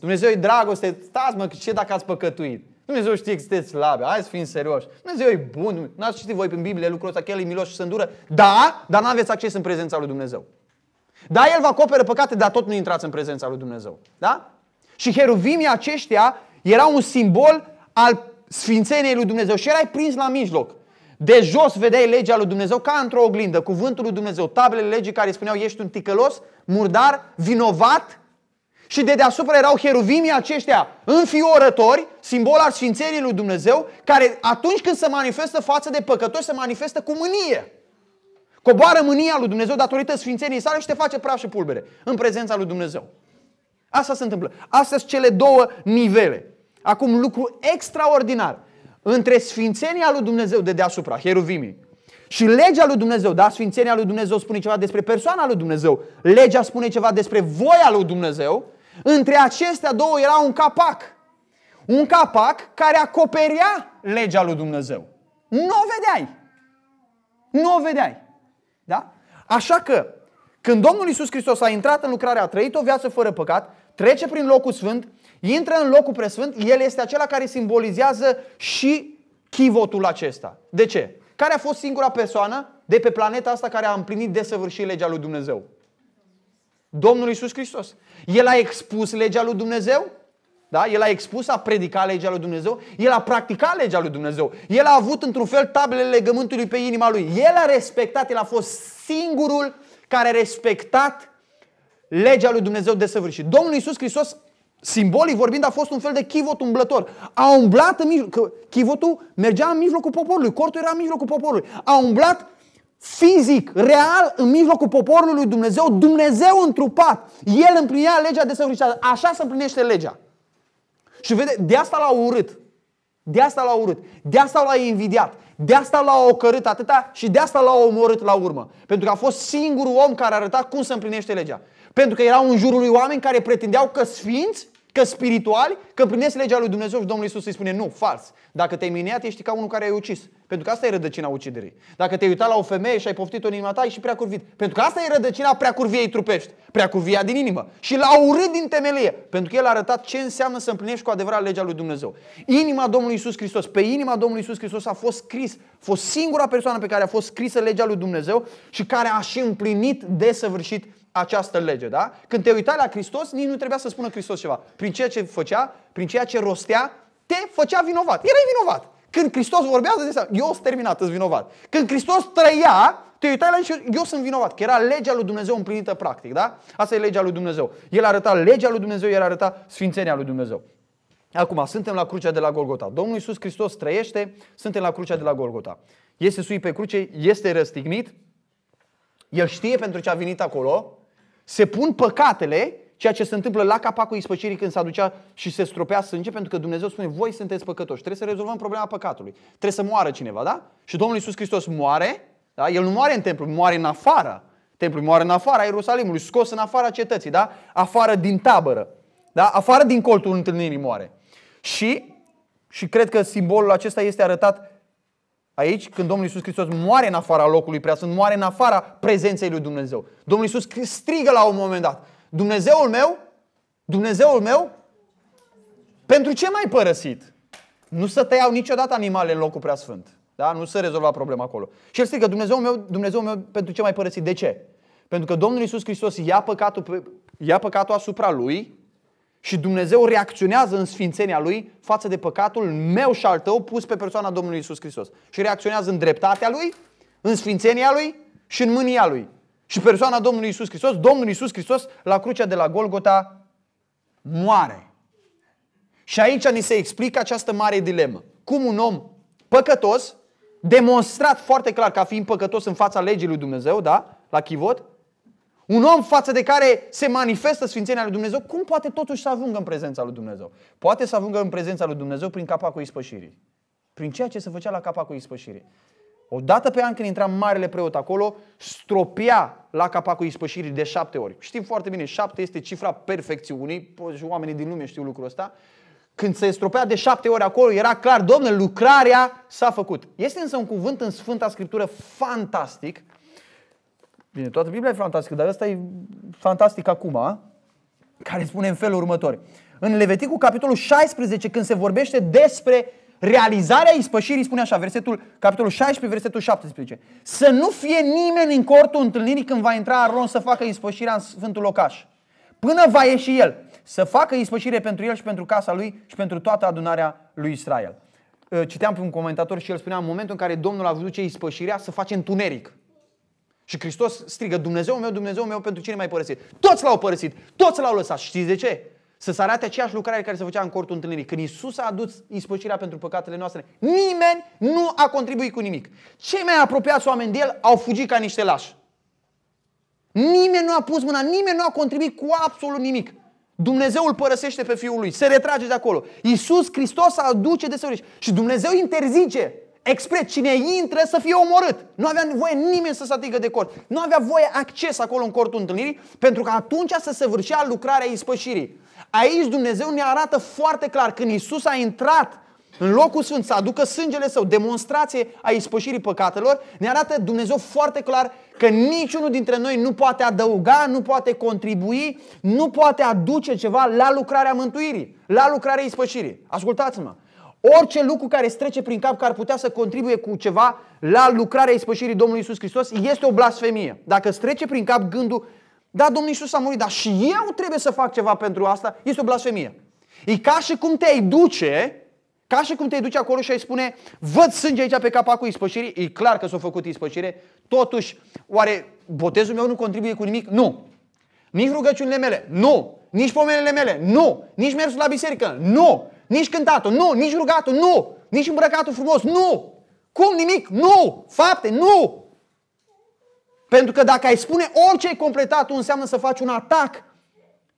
Dumnezeu e dragoste, stați mă, ce dacă ați păcătuit? Dumnezeu știe că sunteți slabe, hai să fim serioși. Dumnezeu e bun, n-ați citit voi prin Biblie lucrul ăsta, că El e milos și sunt dură. Da, dar n-aveți acces în prezența lui Dumnezeu. Da, el vă acoperă păcate, dar tot nu intrați în prezența lui Dumnezeu. Da? Și heruvimii aceștia erau un simbol al sfințeniei lui Dumnezeu și erai prins la mijloc. De jos vedeai legea lui Dumnezeu ca într-o oglindă, cuvântul lui Dumnezeu, tablele legii care spuneau ești un ticălos, murdar, vinovat și de deasupra erau heruvimii aceștia înfiorători, simbol al sfințeniei lui Dumnezeu, care atunci când se manifestă față de păcătoși se manifestă cu mânie. Coboară mânia lui Dumnezeu datorită sfințeniei sale și te face praf și pulbere în prezența lui Dumnezeu. Asta se întâmplă. Astea sunt cele două nivele. Acum, lucru extraordinar. Între sfințenia lui Dumnezeu de deasupra, heruvimii, și legea lui Dumnezeu, da, sfințenia lui Dumnezeu spune ceva despre persoana lui Dumnezeu, legea spune ceva despre voia lui Dumnezeu, între acestea două era un capac. Un capac care acoperea legea lui Dumnezeu. Nu o vedeai. Nu o vedeai. Da? Așa că, când Domnul Isus Hristos a intrat în lucrarea, a trăit o viață fără păcat, trece prin locul sfânt, intră în locul presfânt, el este acela care simbolizează și chivotul acesta. De ce? Care a fost singura persoană de pe planeta asta care a împlinit desăvârșit legea lui Dumnezeu? Domnul Isus Hristos. El a expus legea lui Dumnezeu da? El a expus, a predicat legea lui Dumnezeu, el a practicat legea lui Dumnezeu, el a avut într-un fel tablele legământului pe inima lui. El a respectat, el a fost singurul care a respectat legea lui Dumnezeu de săvârșit. Domnul Iisus Hristos, simbolic vorbind, a fost un fel de chivot umblător. A umblat în că chivotul mergea în mijlocul poporului, cortul era în mijlocul poporului. A umblat fizic, real, în mijlocul poporului lui Dumnezeu, Dumnezeu întrupat. El împlinea legea de săvârșit. Așa se împlinește legea. Și vede, de asta l-a urât. De asta l-a urât. De asta l-a invidiat. De asta l-a ocărât atâta și de asta l-a omorât la urmă. Pentru că a fost singurul om care a arătat cum să împlinește legea. Pentru că erau în jurul lui oameni care pretindeau că sfinți Că spirituali, că împlinesc legea lui Dumnezeu și Domnul Isus îi spune nu, fals. Dacă te-ai miniat, ești ca unul care ai ucis. Pentru că asta e rădăcina uciderii. Dacă te-ai uitat la o femeie și ai poftit-o în inima ta, ești și prea curvit. Pentru că asta e rădăcina prea curviei trupești, prea curvia din inimă. Și l-a urât din temelie. Pentru că el a arătat ce înseamnă să împlinești cu adevărat legea lui Dumnezeu. Inima Domnului Isus Hristos, pe inima Domnului Isus Hristos a fost scris, a fost singura persoană pe care a fost scrisă legea lui Dumnezeu și care a și împlinit desăvârșit această lege, da? Când te uitai la Hristos, nici nu trebuia să spună Hristos ceva. Prin ceea ce făcea, prin ceea ce rostea, te făcea vinovat. Erai vinovat. Când Hristos vorbea, zicea, eu sunt terminat, sunt vinovat. Când Hristos trăia, te uitai la el și eu sunt vinovat, că era legea lui Dumnezeu împlinită practic, da? Asta e legea lui Dumnezeu. El arăta legea lui Dumnezeu, el arăta sfințenia lui Dumnezeu. Acum, suntem la crucea de la Golgota. Domnul Iisus Hristos trăiește, suntem la crucea de la Golgota. Este sui pe cruce, este răstignit, el știe pentru ce a venit acolo, se pun păcatele, ceea ce se întâmplă la capacul ispășirii când se aducea și se stropea sânge, pentru că Dumnezeu spune, voi sunteți păcătoși, trebuie să rezolvăm problema păcatului. Trebuie să moară cineva, da? Și Domnul Iisus Hristos moare, da? El nu moare în templu, moare în afara templu moare în afara Ierusalimului, scos în afara cetății, da? Afară din tabără, da? Afară din coltul întâlnirii moare. Și, și cred că simbolul acesta este arătat Aici, când Domnul Iisus Hristos moare în afara locului preasfânt, moare în afara prezenței lui Dumnezeu. Domnul Iisus strigă la un moment dat, Dumnezeul meu, Dumnezeul meu, pentru ce m-ai părăsit? Nu să tăiau niciodată animale în locul preasfânt. Da? Nu se rezolva problema acolo. Și el strigă, Dumnezeul meu, Dumnezeul meu, pentru ce m-ai părăsit? De ce? Pentru că Domnul Iisus Hristos ia păcatul, ia păcatul asupra lui, și Dumnezeu reacționează în sfințenia lui față de păcatul meu și al tău pus pe persoana Domnului Isus Hristos. Și reacționează în dreptatea lui, în sfințenia lui și în mânia lui. Și persoana Domnului Isus Hristos, Domnul Isus Hristos, la crucea de la Golgota, moare. Și aici ni se explică această mare dilemă. Cum un om păcătos, demonstrat foarte clar ca fiind păcătos în fața legii lui Dumnezeu, da, la chivot, un om față de care se manifestă sfințenia lui Dumnezeu, cum poate totuși să ajungă în prezența lui Dumnezeu? Poate să ajungă în prezența lui Dumnezeu prin capacul ispășirii. Prin ceea ce se făcea la capacul ispășirii. O dată pe an când intra marele preot acolo, stropia la capacul ispășirii de șapte ori. Știm foarte bine, șapte este cifra perfecțiunii, și oamenii din lume știu lucrul ăsta. Când se stropea de șapte ori acolo, era clar, domnule, lucrarea s-a făcut. Este însă un cuvânt în Sfânta Scriptură fantastic, Bine, toată Biblia e fantastică, dar ăsta e fantastic acum, care spune în felul următor. În Leviticul capitolul 16, când se vorbește despre realizarea ispășirii, spune așa, versetul, capitolul 16, versetul 17. Să nu fie nimeni în cortul întâlnirii când va intra Aron să facă ispășirea în Sfântul Locaș. Până va ieși el să facă ispășire pentru el și pentru casa lui și pentru toată adunarea lui Israel. Citeam pe un comentator și el spunea în momentul în care Domnul a văzut ce ispășirea, să face întuneric. Și Hristos strigă, Dumnezeu meu, Dumnezeu meu, pentru cine mai părăsit? Toți l-au părăsit, toți l-au lăsat. Știți de ce? Să se arate aceeași lucrare care se făcea în cortul întâlnirii. Când Isus a adus ispășirea pentru păcatele noastre, nimeni nu a contribuit cu nimic. Cei mai apropiați oameni de el au fugit ca niște lași. Nimeni nu a pus mâna, nimeni nu a contribuit cu absolut nimic. Dumnezeu îl părăsește pe Fiul lui, se retrage de acolo. Isus Hristos aduce de săvârșit și Dumnezeu interzice expres, cine intră să fie omorât. Nu avea voie nimeni să se atingă de cort. Nu avea voie acces acolo în cortul întâlnirii, pentru că atunci se săvârșea lucrarea ispășirii. Aici Dumnezeu ne arată foarte clar, când Isus a intrat în locul sfânt să aducă sângele său, demonstrație a ispășirii păcatelor, ne arată Dumnezeu foarte clar că niciunul dintre noi nu poate adăuga, nu poate contribui, nu poate aduce ceva la lucrarea mântuirii, la lucrarea ispășirii. Ascultați-mă, Orice lucru care îți trece prin cap, care ar putea să contribuie cu ceva la lucrarea ispășirii Domnului Isus Hristos, este o blasfemie. Dacă îți trece prin cap gândul, da, Domnul Isus a murit, dar și eu trebuie să fac ceva pentru asta, este o blasfemie. E ca și cum te-ai duce, ca și cum te-ai duce acolo și ai spune, văd sânge aici pe capacul ispășirii, e clar că s-a făcut ispășire, totuși, oare botezul meu nu contribuie cu nimic? Nu. Nici rugăciunile mele? Nu. Nici pomenele mele? Nu. Nici mersul la biserică? Nu nici cântatul, nu, nici rugatul, nu, nici îmbrăcatul frumos, nu. Cum nimic? Nu! Fapte? Nu! Pentru că dacă ai spune orice ai completat, tu înseamnă să faci un atac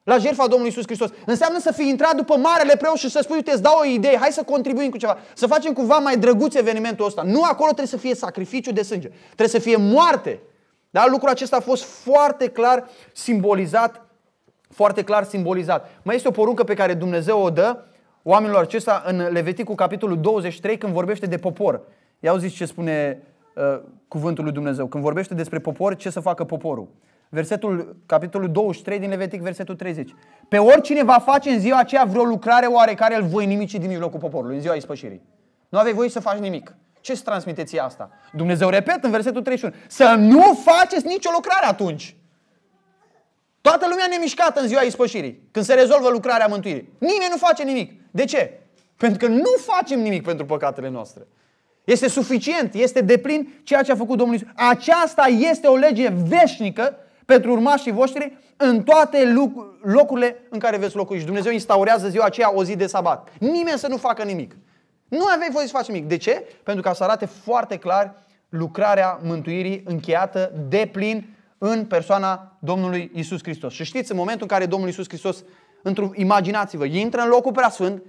la jertfa Domnului Isus Hristos. Înseamnă să fii intrat după marele preot și să spui, uite, îți dau o idee, hai să contribuim cu ceva, să facem cumva mai drăguț evenimentul ăsta. Nu, acolo trebuie să fie sacrificiu de sânge, trebuie să fie moarte. Dar lucrul acesta a fost foarte clar simbolizat, foarte clar simbolizat. Mai este o poruncă pe care Dumnezeu o dă oamenilor acesta în Leviticul capitolul 23 când vorbește de popor. Ia auziți ce spune uh, cuvântul lui Dumnezeu. Când vorbește despre popor, ce să facă poporul? Versetul, capitolul 23 din Levitic, versetul 30. Pe oricine va face în ziua aceea vreo lucrare oarecare îl voi nimici din mijlocul poporului, în ziua ispășirii. Nu aveți voie să faci nimic. Ce transmiteți asta? Dumnezeu, repet, în versetul 31, să nu faceți nicio lucrare atunci. Toată lumea nemișcată în ziua ispășirii, când se rezolvă lucrarea mântuirii. Nimeni nu face nimic. De ce? Pentru că nu facem nimic pentru păcatele noastre. Este suficient, este deplin ceea ce a făcut Domnul Iisus. Aceasta este o lege veșnică pentru urmașii voștri în toate locurile în care veți locui. Și Dumnezeu instaurează ziua aceea o zi de sabat. Nimeni să nu facă nimic. Nu aveți voie să faci nimic. De ce? Pentru ca să arate foarte clar lucrarea mântuirii încheiată de plin în persoana Domnului Isus Hristos. Și știți, în momentul în care Domnul Isus Hristos, într imaginați-vă, intră în locul preasfânt,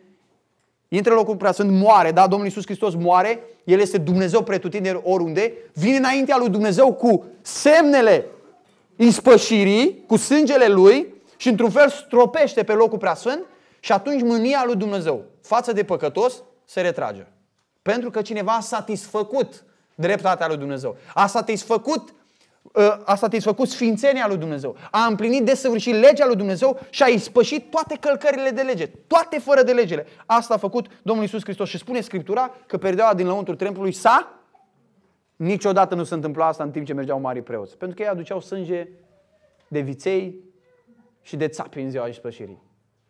intră în locul preasfânt, moare, da? Domnul Isus Hristos moare, El este Dumnezeu pretutindeni oriunde, vine înaintea lui Dumnezeu cu semnele ispășirii, cu sângele Lui și într-un fel stropește pe locul preasfânt și atunci mânia lui Dumnezeu față de păcătos se retrage. Pentru că cineva a satisfăcut dreptatea lui Dumnezeu. A satisfăcut Ă, a satisfăcut sfințenia lui Dumnezeu, a împlinit desăvârșit legea lui Dumnezeu și a ispășit toate călcările de lege, toate fără de legele. Asta a făcut Domnul Isus Hristos și spune Scriptura că perdeaua din lăuntru templului s-a Niciodată nu se întâmpla asta în timp ce mergeau mari preoți, pentru că ei aduceau sânge de viței și de țapi în ziua ispășirii.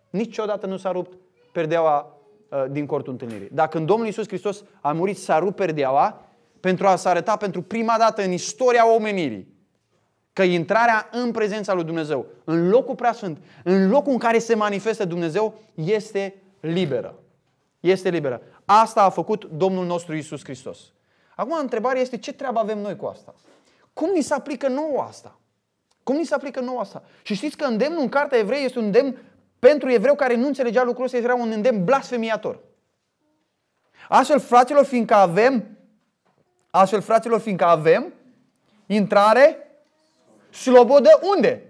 Niciodată nu s-a rupt perdeaua ă, din cortul întâlnirii. Dacă în Domnul Isus Hristos a murit, s-a rupt perdeaua pentru a se arăta pentru prima dată în istoria omenirii că intrarea în prezența lui Dumnezeu, în locul sfânt, în locul în care se manifestă Dumnezeu, este liberă. Este liberă. Asta a făcut Domnul nostru Isus Hristos. Acum întrebarea este ce treabă avem noi cu asta? Cum ni se aplică nouă asta? Cum ni se aplică nouă asta? Și știți că îndemnul în Cartea Evrei este un îndemn pentru evreu care nu înțelegea lucrul ăsta, era un îndemn blasfemiator. Astfel, fraților, fiindcă avem Astfel, fraților, fiindcă avem intrare slobodă unde?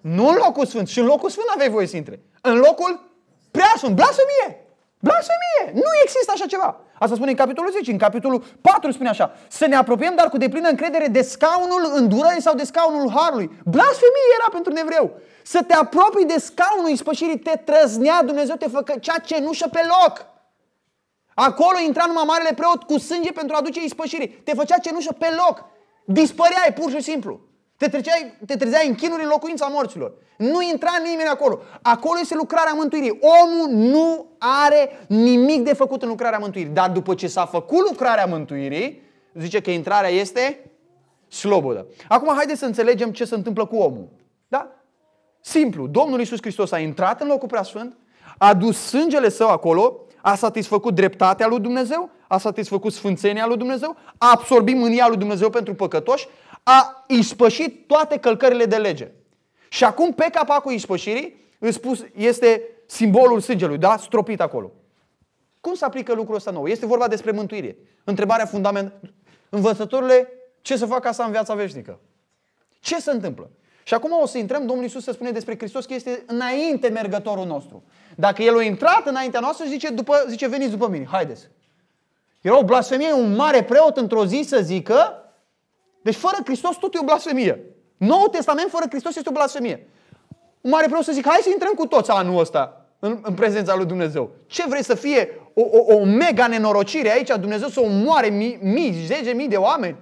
Nu în locul sfânt. Și în locul sfânt aveai voie să intre. În locul prea sunt. Blasfemie! Blasfemie! Nu există așa ceva. Asta spune în capitolul 10, în capitolul 4 spune așa. Să ne apropiem, dar cu deplină încredere de scaunul îndurării sau de scaunul harului. Blasfemie era pentru nevreu. Să te apropii de scaunul ispășirii, te trăznea Dumnezeu, te făcea ce nu pe loc. Acolo intra numai marele preot cu sânge pentru a aduce ispășirii. Te făcea cenușă pe loc. Dispăreai pur și simplu. Te, treceai, te trezeai în chinuri în locuința morților. Nu intra nimeni acolo. Acolo este lucrarea mântuirii. Omul nu are nimic de făcut în lucrarea mântuirii. Dar după ce s-a făcut lucrarea mântuirii, zice că intrarea este slobodă. Acum haideți să înțelegem ce se întâmplă cu omul. Da? Simplu. Domnul Iisus Hristos a intrat în locul preasfânt, a dus sângele său acolo, a satisfăcut dreptatea lui Dumnezeu, a satisfăcut sfințenia lui Dumnezeu, a absorbit mânia lui Dumnezeu pentru păcătoși, a ispășit toate călcările de lege. Și acum pe capacul ispășirii spus, este simbolul sângelui, da? Stropit acolo. Cum se aplică lucrul ăsta nou? Este vorba despre mântuire. Întrebarea fundamentală. Învățătorile, ce să fac asta în viața veșnică? Ce se întâmplă? Și acum o să intrăm, Domnul Iisus să spune despre Hristos că este înainte mergătorul nostru. Dacă el a intrat înaintea noastră, zice, după, zice veniți după mine, haideți. Era o blasfemie, un mare preot într-o zi să zică, deci fără Hristos tot e o blasfemie. Noul Testament fără Hristos este o blasfemie. Un mare preot să zică, hai să intrăm cu toți anul ăsta în, în prezența lui Dumnezeu. Ce vrei să fie o, o, o mega nenorocire aici, Dumnezeu să omoare mii, mii, zece mii de oameni?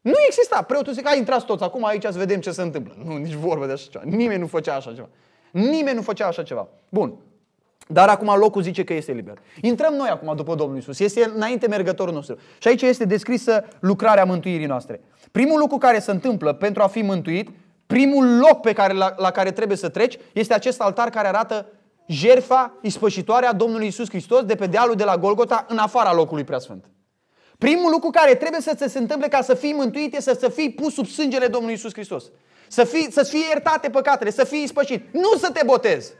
Nu exista. Preotul zice, ai intrat toți acum aici să vedem ce se întâmplă. Nu, nici vorbă de așa ceva. Nimeni nu făcea așa ceva. Nimeni nu făcea așa ceva. Bun. Dar acum locul zice că este liber. Intrăm noi acum după Domnul Isus. Este înainte mergătorul nostru. Și aici este descrisă lucrarea mântuirii noastre. Primul lucru care se întâmplă pentru a fi mântuit, primul loc pe care, la, la care trebuie să treci, este acest altar care arată jerfa ispășitoare a Domnului Isus Hristos de pe dealul de la Golgota în afara locului preasfânt. Primul lucru care trebuie să se întâmple ca să fii mântuit este să fii pus sub sângele Domnului Isus Hristos să fii, să fie iertate păcatele, să fii ispășit, nu să te botezi.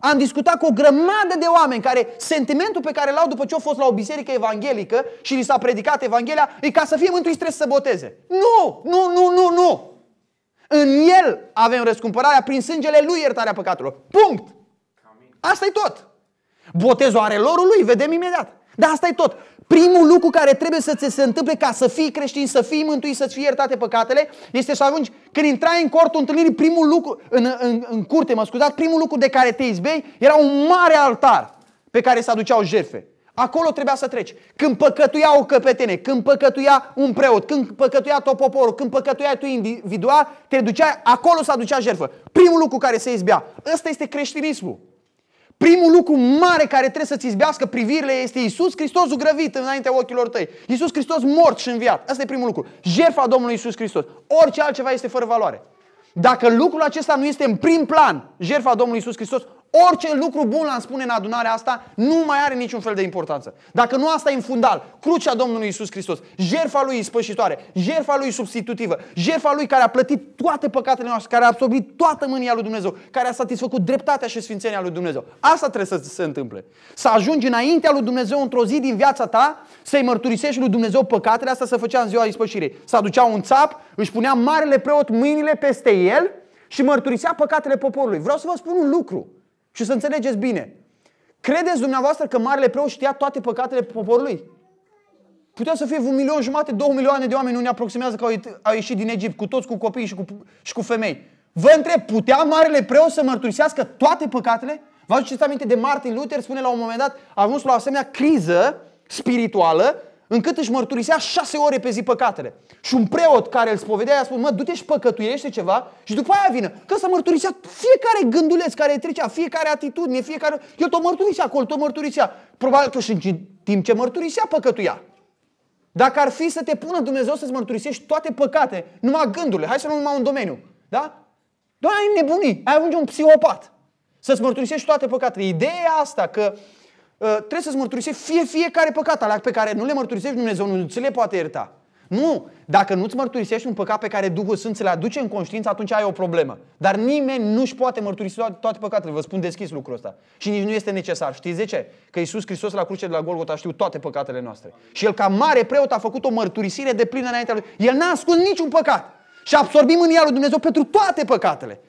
Am discutat cu o grămadă de oameni care sentimentul pe care l-au după ce au fost la o biserică evanghelică și li s-a predicat Evanghelia, e ca să fie mântuiți trebuie să boteze. Nu, nu, nu, nu, nu. În el avem răscumpărarea, prin sângele lui iertarea păcatelor. Punct. Asta e tot. Botezul are lorul lui, vedem imediat. Dar asta e tot. Primul lucru care trebuie să ți se întâmple ca să fii creștin, să fii mântuit, să-ți fie iertate păcatele, este să ajungi, când intrai în cortul întâlnirii, primul lucru, în, în, în curte, mă scuzat, primul lucru de care te izbei era un mare altar pe care se aduceau jerfe. Acolo trebuia să treci. Când păcătuia o căpetene, când păcătuia un preot, când păcătuia tot poporul, când păcătuia tu individual, te duceai, acolo să aducea jerfă. Primul lucru care se izbea. Ăsta este creștinismul. Primul lucru mare care trebuie să-ți izbească privirile este Isus Hristos zugrăvit înaintea ochilor tăi. Isus Hristos mort și înviat. Asta e primul lucru. Jertfa Domnului Isus Hristos. Orice altceva este fără valoare. Dacă lucrul acesta nu este în prim plan, jertfa Domnului Isus Hristos, Orice lucru bun l-am spune în adunarea asta nu mai are niciun fel de importanță. Dacă nu asta e în fundal, crucea Domnului Isus Hristos, jerfa lui ispășitoare, jerfa lui substitutivă, jerfa lui care a plătit toate păcatele noastre, care a absorbit toată mânia lui Dumnezeu, care a satisfăcut dreptatea și sfințenia lui Dumnezeu. Asta trebuie să se întâmple. Să ajungi înaintea lui Dumnezeu într-o zi din viața ta, să-i mărturisești lui Dumnezeu păcatele, asta se făcea în ziua ispășirii. Să aducea un țap, își punea marele preot mâinile peste el și mărturisea păcatele poporului. Vreau să vă spun un lucru. Și să înțelegeți bine. Credeți dumneavoastră că Marele Preot știa toate păcatele poporului? Putea să fie un milion jumate, două milioane de oameni nu ne aproximează că au ieșit din Egipt, cu toți, cu copii și cu, și cu femei. Vă întreb, putea Marele Preot să mărturisească toate păcatele? Vă aduceți aminte de Martin Luther, spune la un moment dat, a ajuns la o asemenea criză spirituală încât își mărturisea șase ore pe zi păcatele. Și un preot care îl spovedea i-a spus, mă, du-te și păcătuiește ceva și după aia vină. Că să mărturisea fiecare gânduleț care trecea, fiecare atitudine, fiecare... El tot mărturisea acolo, tot mărturisea. Probabil că și în timp ce mărturisea, păcătuia. Dacă ar fi să te pună Dumnezeu să-ți mărturisești toate păcate, numai gândurile, hai să nu numai un domeniu, da? Doar ai nebunii, ai ajunge un psihopat. Să-ți mărturisești toate păcatele. Ideea asta că uh, Uh, trebuie să-ți mărturisești fie fiecare păcat, alea pe care nu le mărturisești Dumnezeu, nu ți le poate ierta. Nu! Dacă nu-ți mărturisești un păcat pe care Duhul Sfânt le aduce în conștiință, atunci ai o problemă. Dar nimeni nu-și poate mărturisi toate păcatele. Vă spun deschis lucrul ăsta. Și nici nu este necesar. Știți de ce? Că Iisus Hristos la cruce de la Golgota știu toate păcatele noastre. Și El ca mare preot a făcut o mărturisire de plină înaintea Lui. El n-a ascuns niciun păcat. Și absorbim în ea lui Dumnezeu pentru toate păcatele.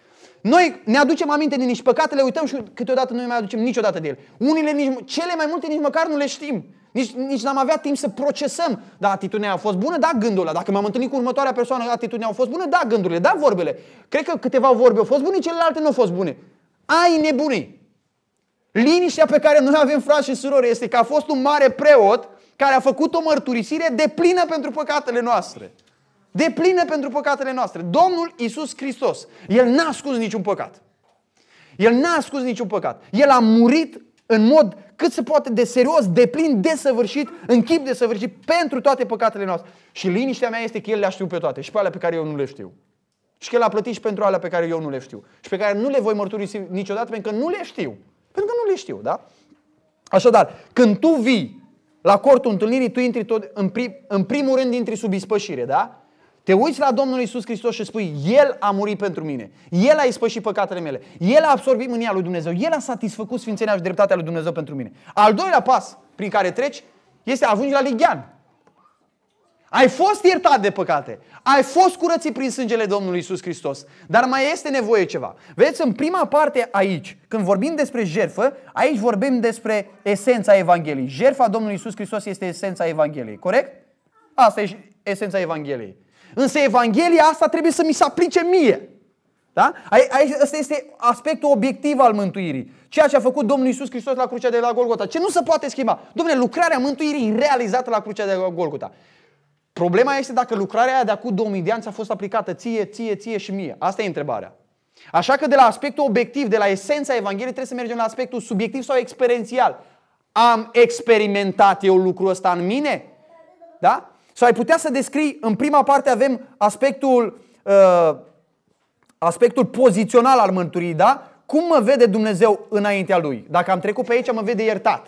Noi ne aducem aminte de nici păcatele, uităm și câteodată nu ne mai aducem niciodată de ele. Unile, nici, cele mai multe nici măcar nu le știm. Nici, nici n-am avea timp să procesăm. Da, atitudinea a fost bună, da, gândul ăla. Dacă m-am întâlnit cu următoarea persoană, atitudinea a fost bună, da, gândurile, da, vorbele. Cred că câteva vorbe au fost bune, celelalte nu au fost bune. Ai nebunii! Liniștea pe care noi avem frați și surori este că a fost un mare preot care a făcut o mărturisire de plină pentru păcatele noastre de plină pentru păcatele noastre. Domnul Isus Hristos, El n-a ascuns niciun păcat. El n-a ascuns niciun păcat. El a murit în mod cât se poate de serios, de plin, săvârșit, în chip săvârșit pentru toate păcatele noastre. Și liniștea mea este că El le-a știut pe toate și pe alea pe care eu nu le știu. Și că El a plătit și pentru alea pe care eu nu le știu. Și pe care nu le voi mărturisi niciodată pentru că nu le știu. Pentru că nu le știu, da? Așadar, când tu vii la cortul întâlnirii, tu intri tot, în, prim, în primul rând intri sub ispășire, da? Te uiți la Domnul Isus Hristos și spui, El a murit pentru mine, El a ispășit păcatele mele, El a absorbit mânia lui Dumnezeu, El a satisfăcut sfințenia și dreptatea lui Dumnezeu pentru mine. Al doilea pas prin care treci este ajungi la Ligian. Ai fost iertat de păcate, ai fost curățit prin sângele Domnului Isus Hristos, dar mai este nevoie ceva. Vedeți, în prima parte aici, când vorbim despre jertfă, aici vorbim despre esența Evangheliei. Jertfa Domnului Isus Hristos este esența Evangheliei, corect? Asta e esența Evangheliei. Însă Evanghelia asta trebuie să mi se aplice mie. Da? Aici, asta este aspectul obiectiv al mântuirii. Ceea ce a făcut Domnul Isus Hristos la crucea de la Golgota. Ce nu se poate schimba. Domnule, lucrarea mântuirii realizată la crucea de la Golgota. Problema este dacă lucrarea aia de acum 2000 de ani a fost aplicată ție, ție, ție și mie. Asta e întrebarea. Așa că de la aspectul obiectiv, de la esența Evangheliei, trebuie să mergem la aspectul subiectiv sau experiențial. Am experimentat eu lucrul ăsta în mine? Da? Sau ai putea să descrii, în prima parte avem aspectul, uh, aspectul pozițional al mântuirii, da? Cum mă vede Dumnezeu înaintea Lui? Dacă am trecut pe aici, mă vede iertat.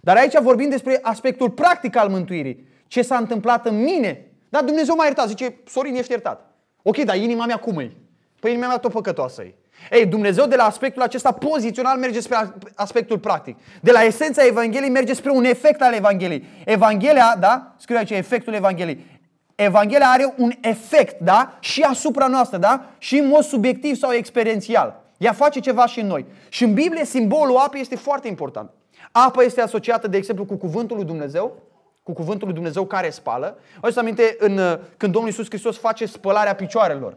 Dar aici vorbim despre aspectul practic al mântuirii. Ce s-a întâmplat în mine? Da, Dumnezeu m-a iertat. Zice, Sorin, ești iertat. Ok, dar inima mea cum e? Păi inima mea tot păcătoasă e. Ei, Dumnezeu de la aspectul acesta pozițional merge spre aspectul practic. De la esența Evangheliei merge spre un efect al Evangheliei. Evanghelia, da? Scrie aici efectul Evangheliei. Evanghelia are un efect, da? Și asupra noastră, da? Și în mod subiectiv sau experiențial. Ea face ceva și în noi. Și în Biblie simbolul apei este foarte important. Apa este asociată, de exemplu, cu cuvântul lui Dumnezeu, cu cuvântul lui Dumnezeu care spală. Aici aminte în, uh, când Domnul Iisus Hristos face spălarea picioarelor.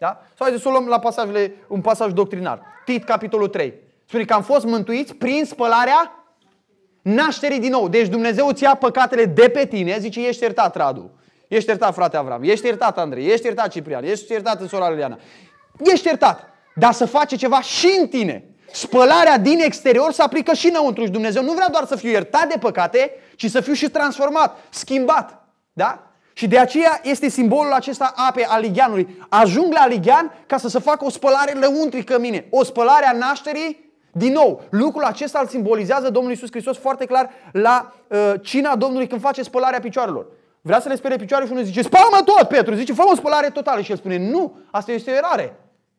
Da? Sau hai să o luăm la pasajele, un pasaj doctrinar. Tit, capitolul 3. Spune că am fost mântuiți prin spălarea nașterii din nou. Deci Dumnezeu îți ia păcatele de pe tine, zice, ești iertat, Radu. Ești iertat, frate Avram. Ești iertat, Andrei. Ești iertat, Ciprian. Ești iertat, sora Liliana. Ești iertat. Dar să face ceva și în tine. Spălarea din exterior se aplică și înăuntru. Și Dumnezeu nu vrea doar să fiu iertat de păcate, ci să fiu și transformat, schimbat. Da? Și de aceea este simbolul acesta ape al ligheanului. Ajung la ligian ca să se facă o spălare lăuntrică mine. O spălare a nașterii din nou, lucrul acesta îl simbolizează Domnul Iisus Hristos foarte clar la uh, cina Domnului când face spălarea picioarelor. Vrea să le spere picioare și unul zice, spală-mă tot, Petru, zice, fă o spălare totală. Și el spune, nu, asta este o erare,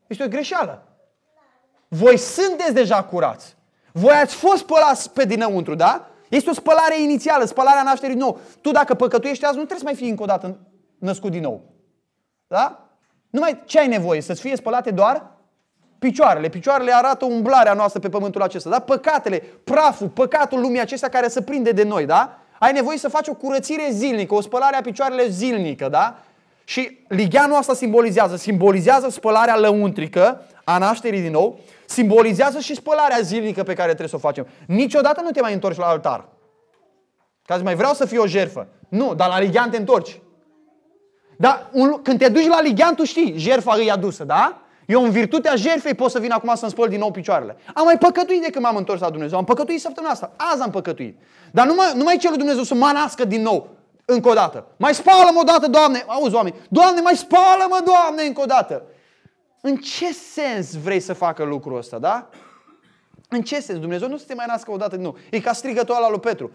este o greșeală. Voi sunteți deja curați. Voi ați fost spălați pe dinăuntru, da? Este o spălare inițială, spălarea nașterii nou. Tu dacă păcătuiești azi, nu trebuie să mai fii încă o dată născut din nou. Da? Numai ce ai nevoie? Să-ți fie spălate doar picioarele. Picioarele arată umblarea noastră pe pământul acesta. Da? Păcatele, praful, păcatul lumii acestea care se prinde de noi. Da? Ai nevoie să faci o curățire zilnică, o spălare a picioarele zilnică. Da? Și ligheanul asta simbolizează, simbolizează spălarea lăuntrică a nașterii din nou, simbolizează și spălarea zilnică pe care trebuie să o facem. Niciodată nu te mai întorci la altar. Ca să mai vreau să fiu o jerfă. Nu, dar la ligian te întorci. Dar un, când te duci la ligian, tu știi, jerfa îi adusă, da? Eu în virtutea jerfei pot să vin acum să-mi spăl din nou picioarele. Am mai păcătuit de când m-am întors la Dumnezeu. Am păcătuit săptămâna asta. Azi am păcătuit. Dar numai, numai celui Dumnezeu să mă nască din nou încă o dată. Mai spală-mă o dată, Doamne! Auzi, oameni! Doamne, mai spală-mă, Doamne, încă o dată! În ce sens vrei să facă lucrul ăsta, da? În ce sens? Dumnezeu nu să te mai nască o dată din nou. E ca ăla lui Petru.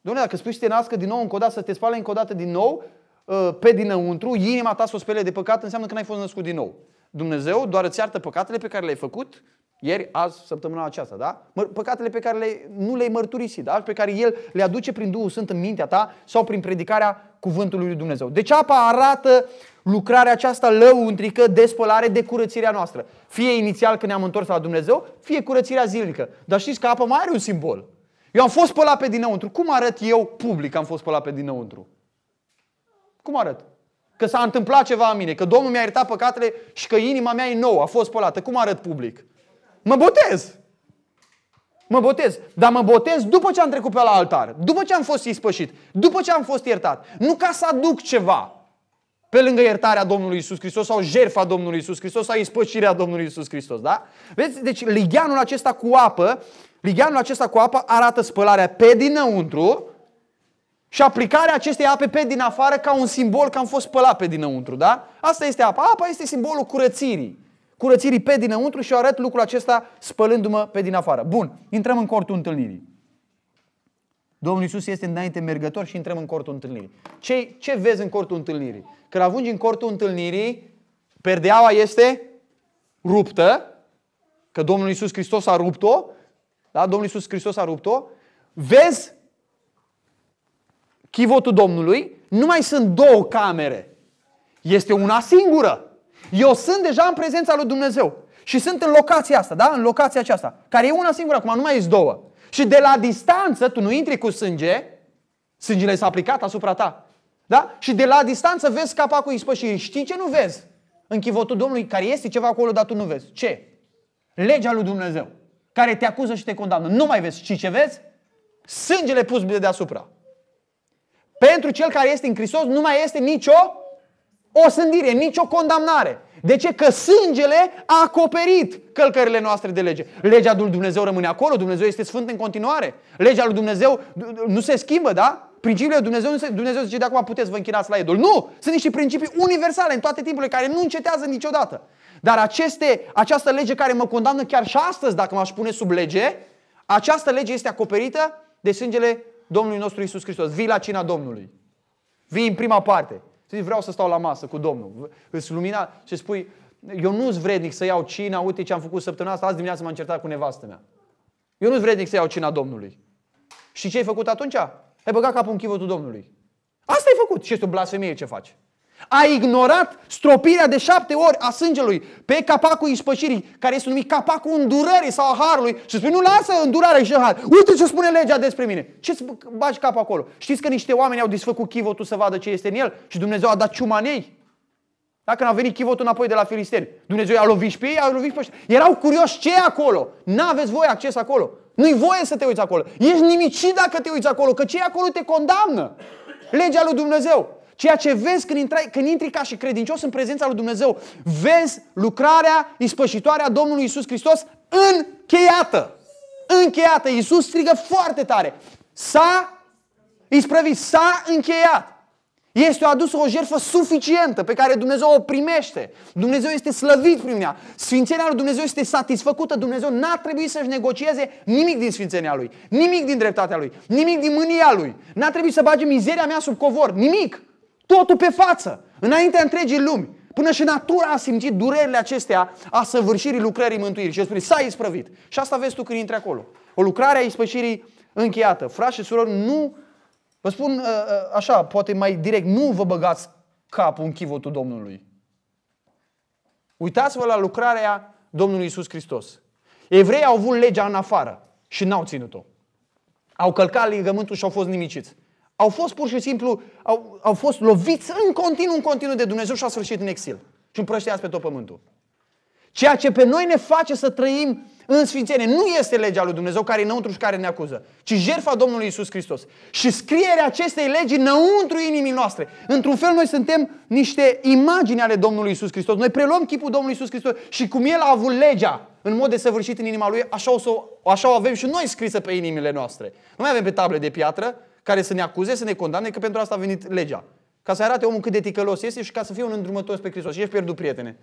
Dumnezeu, dacă spui să te nască din nou încă o dată, să te spale încă o dată din nou, ă, pe dinăuntru, inima ta să o spele de păcat, înseamnă că n-ai fost născut din nou. Dumnezeu doar îți iartă păcatele pe care le-ai făcut ieri, azi, săptămâna aceasta, da? Păcatele pe care le, nu le-ai mărturisit, da? Pe care El le aduce prin Duhul Sfânt în mintea ta sau prin predicarea cuvântului lui Dumnezeu. Deci apa arată lucrarea aceasta lăuntrică de spălare, de curățirea noastră. Fie inițial când ne-am întors la Dumnezeu, fie curățirea zilnică. Dar știți că apa mai are un simbol. Eu am fost spălat pe dinăuntru. Cum arăt eu public am fost spălat pe dinăuntru? Cum arăt? Că s-a întâmplat ceva în mine, că Domnul mi-a iertat păcatele și că inima mea e nouă, a fost spălată. Cum arăt public? Mă botez. Mă botez. Dar mă botez după ce am trecut pe la altar. După ce am fost ispășit. După ce am fost iertat. Nu ca să aduc ceva pe lângă iertarea Domnului Isus Hristos sau jertfa Domnului Isus Hristos sau ispășirea Domnului Isus Hristos, da? Vezi? Deci ligheanul acesta cu apă, ligheanul acesta cu apă arată spălarea pe dinăuntru și aplicarea acestei ape pe din afară ca un simbol că am fost spălat pe dinăuntru, da? Asta este apa. Apa este simbolul curățirii curățirii pe dinăuntru și eu arăt lucrul acesta spălându-mă pe din afară. Bun, intrăm în cortul întâlnirii. Domnul Isus este înainte mergător și intrăm în cortul întâlnirii. Ce, ce vezi în cortul întâlnirii? Când ajungi în cortul întâlnirii, perdeaua este ruptă, că Domnul Isus Hristos a rupt-o, da? Domnul Isus Hristos a rupt-o, vezi chivotul Domnului, nu mai sunt două camere, este una singură. Eu sunt deja în prezența lui Dumnezeu. Și sunt în locația asta, da? În locația aceasta, care e una singură, acum nu mai ești două. Și de la distanță, tu nu intri cu sânge, sângele s-a aplicat asupra ta. Da? Și de la distanță vezi capacul ispă și știi ce nu vezi în chivotul Domnului, care este ceva acolo, dar tu nu vezi. Ce? Legea lui Dumnezeu, care te acuză și te condamnă. Nu mai vezi. Și ce vezi? Sângele pus de deasupra. Pentru cel care este în Hristos nu mai este nicio o sândire, nicio condamnare. De ce? Că sângele a acoperit călcările noastre de lege. Legea lui Dumnezeu rămâne acolo, Dumnezeu este sfânt în continuare. Legea lui Dumnezeu nu se schimbă, da? Principiile lui Dumnezeu, nu se, Dumnezeu zice de acum puteți vă închinați la idol. Nu! Sunt niște principii universale în toate timpurile care nu încetează niciodată. Dar aceste, această lege care mă condamnă chiar și astăzi, dacă m-aș pune sub lege, această lege este acoperită de sângele Domnului nostru Isus Hristos. Vii la cina Domnului. Vii în prima parte. Zici, vreau să stau la masă cu Domnul. Îți lumina și spui, eu nu-s vrednic să iau cina, uite ce am făcut săptămâna asta, azi dimineața m-am certat cu nevastă mea. Eu nu-s vrednic să iau cina Domnului. Și ce ai făcut atunci? Ai băgat capul în chivotul Domnului. Asta ai făcut și este o blasfemie ce faci. A ignorat stropirea de șapte ori a sângelui pe capacul ispășirii, care este numit capacul îndurării sau a harului și spune, nu lasă îndurare și har. Uite ce spune legea despre mine. Ce să bagi cap acolo? Știți că niște oameni au disfăcut chivotul să vadă ce este în el și Dumnezeu a dat ciuma în ei? Dacă n-a venit chivotul înapoi de la filisteni, Dumnezeu i-a lovit și pe ei, i-a lovit pe ei. Erau curioși ce e acolo. N-aveți voi acces acolo. Nu-i voie să te uiți acolo. Ești nimicit dacă te uiți acolo, că e acolo te condamnă. Legea lui Dumnezeu. Ceea ce vezi când, intrai, când intri ca și credincios în prezența lui Dumnezeu, vezi lucrarea ispășitoare a Domnului Isus Hristos încheiată. Încheiată. Isus strigă foarte tare. S-a isprăvit, s-a încheiat. Este adusă o jertfă suficientă pe care Dumnezeu o primește. Dumnezeu este slăvit prin ea. Sfințenia lui Dumnezeu este satisfăcută. Dumnezeu n-a trebuit să-și negocieze nimic din sfințenia lui, nimic din dreptatea lui, nimic din mânia lui. N-a trebuit să bage mizeria mea sub covor, nimic. Totul pe față, înaintea întregii lumi. Până și natura a simțit durerile acestea a săvârșirii lucrării mântuirii. Și spus, s-a isprăvit. Și asta vezi tu când intri acolo. O lucrare a ispășirii încheiată. Frați și surori, nu, vă spun uh, uh, așa, poate mai direct, nu vă băgați capul în chivotul Domnului. Uitați-vă la lucrarea Domnului Isus Hristos. Evrei au avut legea în afară și n-au ținut-o. Au călcat legământul și au fost nimiciți. Au fost pur și simplu, au, au fost loviți în continuu, în continuu de Dumnezeu și au sfârșit în exil. Și împrășteați pe tot pământul. Ceea ce pe noi ne face să trăim în sfințenie nu este legea lui Dumnezeu care e înăuntru și care ne acuză, ci jertfa Domnului Isus Hristos. Și scrierea acestei legi înăuntru inimii noastre. Într-un fel noi suntem niște imagini ale Domnului Isus Hristos. Noi preluăm chipul Domnului Isus Hristos și cum El a avut legea în mod desăvârșit în inima Lui, așa o, să, așa o avem și noi scrisă pe inimile noastre. Nu mai avem pe table de piatră, care să ne acuze, să ne condamne, că pentru asta a venit legea. Ca să arate omul cât de ticălos este și ca să fie un îndrumător spre Hristos. Ești pierdut, prietene.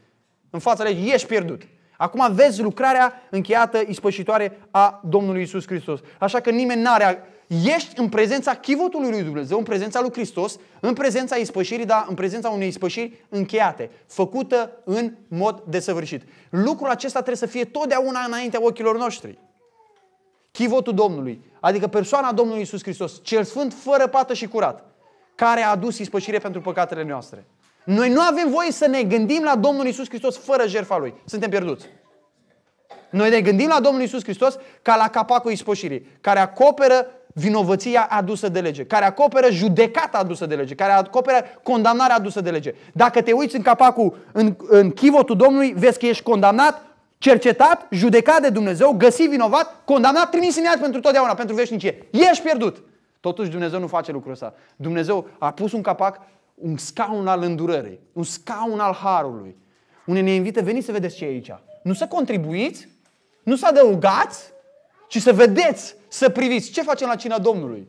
În fața legii ești pierdut. Acum vezi lucrarea încheiată, ispășitoare a Domnului Isus Hristos. Așa că nimeni n-are... Ești în prezența chivotului lui Dumnezeu, în prezența lui Hristos, în prezența ispășirii, dar în prezența unei ispășiri încheiate, făcută în mod desăvârșit. Lucrul acesta trebuie să fie totdeauna înaintea ochilor noștri. Chivotul Domnului, adică persoana Domnului Isus Hristos, cel sfânt fără pată și curat, care a adus ispășire pentru păcatele noastre. Noi nu avem voie să ne gândim la Domnul Isus Hristos fără jertfa Lui. Suntem pierduți. Noi ne gândim la Domnul Isus Hristos ca la capacul ispășirii, care acoperă vinovăția adusă de lege, care acoperă judecata adusă de lege, care acoperă condamnarea adusă de lege. Dacă te uiți în capacul, în, în chivotul Domnului, vezi că ești condamnat cercetat, judecat de Dumnezeu, găsit vinovat, condamnat, trimis în iad pentru totdeauna, pentru veșnicie. Ești pierdut. Totuși Dumnezeu nu face lucrul ăsta. Dumnezeu a pus un capac, un scaun al îndurării, un scaun al harului, unde ne invită, veniți să vedeți ce e aici. Nu să contribuiți, nu să adăugați, ci să vedeți, să priviți. Ce facem la cina Domnului?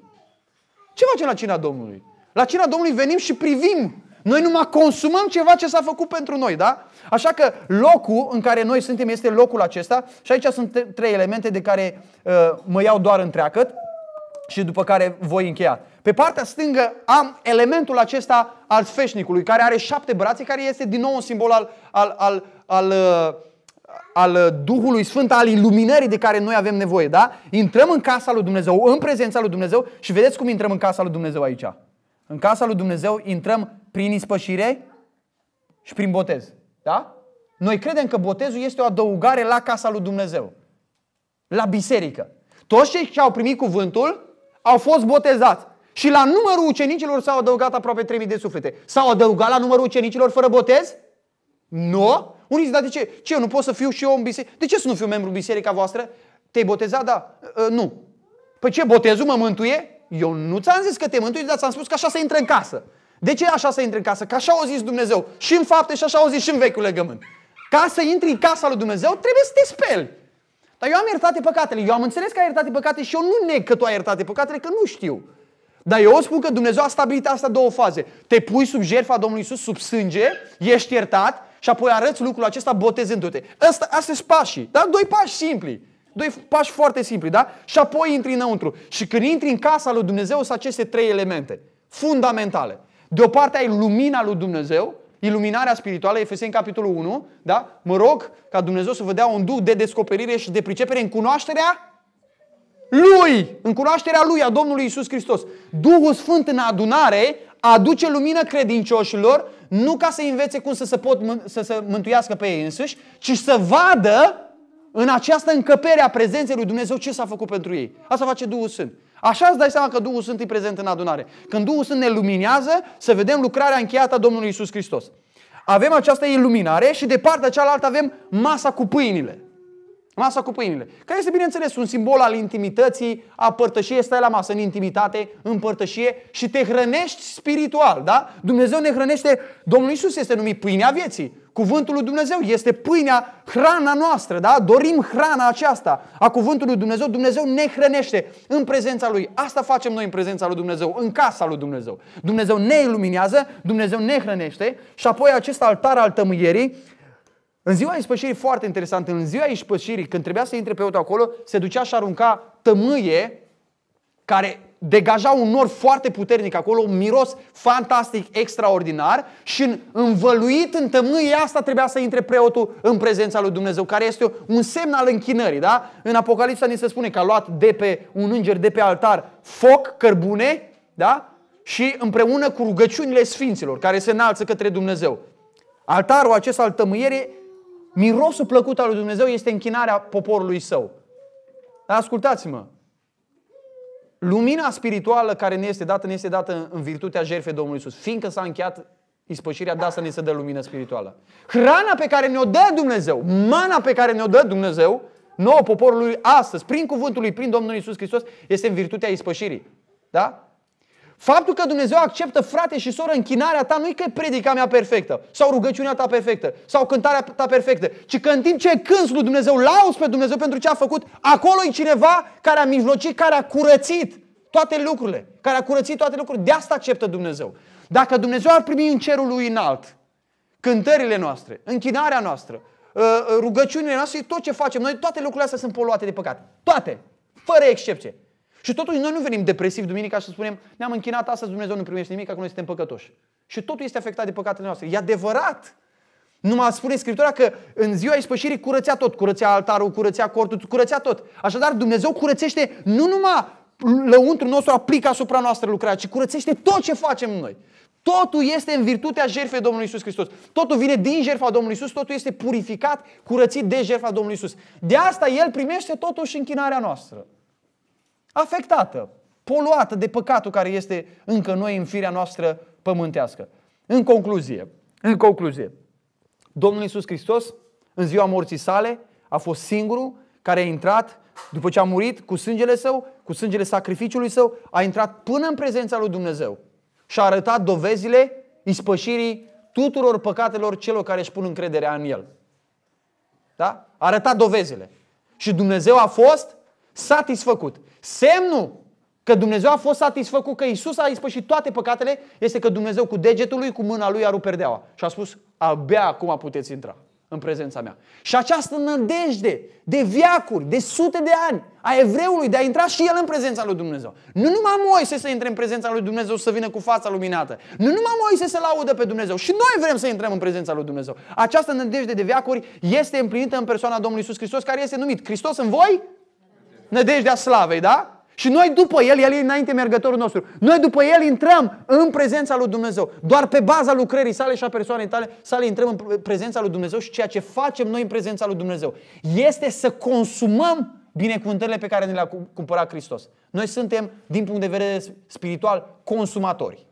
Ce facem la cina Domnului? La cina Domnului venim și privim noi numai consumăm ceva ce s-a făcut pentru noi, da? Așa că locul în care noi suntem este locul acesta și aici sunt trei elemente de care uh, mă iau doar în și după care voi încheia. Pe partea stângă am elementul acesta al sfeșnicului, care are șapte brațe, care este din nou un simbol al, al, al, al, uh, al Duhului Sfânt, al iluminării de care noi avem nevoie. Da? Intrăm în casa lui Dumnezeu, în prezența lui Dumnezeu și vedeți cum intrăm în casa lui Dumnezeu aici. În casa lui Dumnezeu intrăm prin ispășire și prin botez. Da? Noi credem că botezul este o adăugare la casa lui Dumnezeu. La biserică. Toți cei ce au primit cuvântul au fost botezați. Și la numărul ucenicilor s-au adăugat aproape 3000 de suflete. S-au adăugat la numărul ucenicilor fără botez? Nu. Unii zic, dar de ce? Ce, eu nu pot să fiu și eu în biserică? De ce să nu fiu membru biserica voastră? Te-ai botezat? Da. Uh, nu. Păi ce, botezul mă mântuie? Eu nu ți-am zis că te mântuie, dar ți-am spus că așa se intră în casă. De ce așa să intri în casă? Ca așa au zis Dumnezeu. Și în fapte și așa au zis și în vechiul legământ. Ca să intri în casa lui Dumnezeu, trebuie să te speli. Dar eu am iertat păcatele. Eu am înțeles că ai iertat păcatele și eu nu neg că tu ai iertat păcatele, că nu știu. Dar eu spun că Dumnezeu a stabilit asta două faze. Te pui sub jertfa Domnului Isus, sub sânge, ești iertat și apoi arăți lucrul acesta botezându-te. Asta, asta sunt pașii, da? Doi pași simpli. Doi pași foarte simpli, da? Și apoi intri înăuntru. Și când intri în casa lui Dumnezeu sunt aceste trei elemente fundamentale. De o parte ai lumina lui Dumnezeu, iluminarea spirituală, Efeseni capitolul 1, da? Mă rog ca Dumnezeu să vă dea un duh de descoperire și de pricepere în cunoașterea Lui, în cunoașterea Lui, a Domnului Isus Hristos. Duhul Sfânt în adunare aduce lumină credincioșilor, nu ca să învețe cum să se, pot, să se mântuiască pe ei însuși, ci să vadă în această încăpere a prezenței lui Dumnezeu ce s-a făcut pentru ei. Asta face Duhul Sfânt. Așa îți dai seama că Duhul Sfânt e prezent în adunare. Când Duhul Sfânt ne luminează, să vedem lucrarea încheiată a Domnului Isus Hristos. Avem această iluminare și de partea cealaltă avem masa cu pâinile. Masa cu pâinile. Care este, bineînțeles, un simbol al intimității, a părtășiei, stai la masă în intimitate, în părtășie și te hrănești spiritual, da? Dumnezeu ne hrănește, Domnul Isus este numit pâinea vieții. Cuvântul lui Dumnezeu este pâinea, hrana noastră, da? Dorim hrana aceasta a cuvântului lui Dumnezeu. Dumnezeu ne hrănește în prezența Lui. Asta facem noi în prezența lui Dumnezeu, în casa lui Dumnezeu. Dumnezeu ne iluminează, Dumnezeu ne hrănește și apoi acest altar al tămâierii în ziua ispășirii, foarte interesant, în ziua ispășirii, când trebuia să intre pe acolo, se ducea și arunca tămâie care degaja un nor foarte puternic acolo, un miros fantastic, extraordinar și în, învăluit în tămâie asta trebuia să intre preotul în prezența lui Dumnezeu, care este un semn al închinării. Da? În Apocalipsa ni se spune că a luat de pe un înger de pe altar foc, cărbune da? și împreună cu rugăciunile sfinților care se înalță către Dumnezeu. Altarul acesta al tămâierii, mirosul plăcut al lui Dumnezeu este închinarea poporului său. ascultați-mă, lumina spirituală care ne este dată, ne este dată în virtutea jertfei Domnului Isus. Fiindcă s-a încheiat ispășirea, de asta ne se dă lumină spirituală. Hrana pe care ne-o dă Dumnezeu, mana pe care ne-o dă Dumnezeu, nouă poporului astăzi, prin cuvântul lui, prin Domnul Isus Hristos, este în virtutea ispășirii. Da? Faptul că Dumnezeu acceptă frate și soră închinarea ta nu e că e predica mea perfectă sau rugăciunea ta perfectă sau cântarea ta perfectă, ci că în timp ce cânți lui Dumnezeu, lauzi pe Dumnezeu pentru ce a făcut, acolo e cineva care a mijlocit, care a curățit toate lucrurile, care a curățit toate lucrurile. De asta acceptă Dumnezeu. Dacă Dumnezeu ar primi în cerul lui înalt cântările noastre, închinarea noastră, uh, uh, rugăciunile noastre, tot ce facem noi, toate lucrurile astea sunt poluate de păcat. Toate, fără excepție. Și totuși noi nu venim depresiv duminica și să spunem, ne-am închinat astăzi, Dumnezeu nu primește nimic, că noi suntem păcătoși. Și totul este afectat de păcatele noastre. E adevărat! mă spune Scriptura că în ziua ispășirii curățea tot, curățea altarul, curățea cortul, curățea tot. Așadar, Dumnezeu curățește nu numai lăuntru nostru aplică asupra noastră lucrarea, ci curățește tot ce facem noi. Totul este în virtutea jertfei Domnului Isus Hristos. Totul vine din jertfa Domnului Isus, totul este purificat, curățit de jertfa Domnului Isus. De asta El primește totuși închinarea noastră afectată, poluată de păcatul care este încă noi în firea noastră pământească. În concluzie, în concluzie, Domnul Iisus Hristos, în ziua morții sale, a fost singurul care a intrat, după ce a murit, cu sângele său, cu sângele sacrificiului său, a intrat până în prezența lui Dumnezeu și a arătat dovezile ispășirii tuturor păcatelor celor care își pun încrederea în El. Da? A arătat dovezile. Și Dumnezeu a fost satisfăcut. Semnul că Dumnezeu a fost satisfăcut că Isus a ispășit toate păcatele este că Dumnezeu cu degetul lui, cu mâna lui a rupt perdeaua și a spus, abia acum puteți intra în prezența mea. Și această nădejde de viacuri, de sute de ani a evreului de a intra și el în prezența lui Dumnezeu. Nu numai Moise să intre în prezența lui Dumnezeu să vină cu fața luminată. Nu numai Moise să laudă pe Dumnezeu. Și noi vrem să intrăm în prezența lui Dumnezeu. Această nădejde de viacuri este împlinită în persoana Domnului Isus Hristos, care este numit Hristos în voi, nădejdea slavei, da? Și noi după El, El e înainte mergătorul nostru. Noi după El intrăm în prezența lui Dumnezeu. Doar pe baza lucrării sale și a persoanei tale, sale intrăm în prezența lui Dumnezeu și ceea ce facem noi în prezența lui Dumnezeu este să consumăm binecuvântările pe care ne le-a cumpărat Hristos. Noi suntem, din punct de vedere spiritual, consumatori.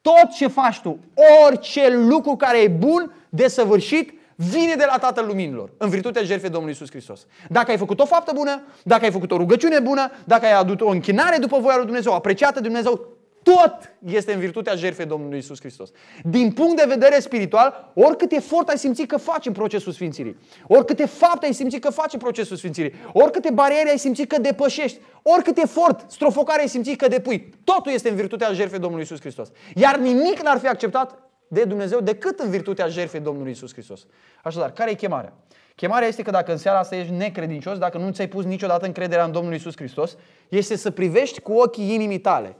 Tot ce faci tu, orice lucru care e bun, desăvârșit, vine de la Tatăl Luminilor, în virtutea jertfei Domnului Isus Hristos. Dacă ai făcut o faptă bună, dacă ai făcut o rugăciune bună, dacă ai adus o închinare după voia lui Dumnezeu, apreciată de Dumnezeu, tot este în virtutea jertfei Domnului Isus Hristos. Din punct de vedere spiritual, oricât efort ai simțit că faci în procesul sfințirii, oricâte fapte ai simțit că faci în procesul sfințirii, oricâte bariere ai simțit că depășești, oricât efort, strofocare ai simțit că depui, totul este în virtutea jertfei Domnului Isus Hristos. Iar nimic n-ar fi acceptat de Dumnezeu decât în virtutea jertfei Domnului Isus Hristos. Așadar, care e chemarea? Chemarea este că dacă în seara asta ești necredincios, dacă nu ți-ai pus niciodată încrederea în Domnul Isus Hristos, este să privești cu ochii inimii tale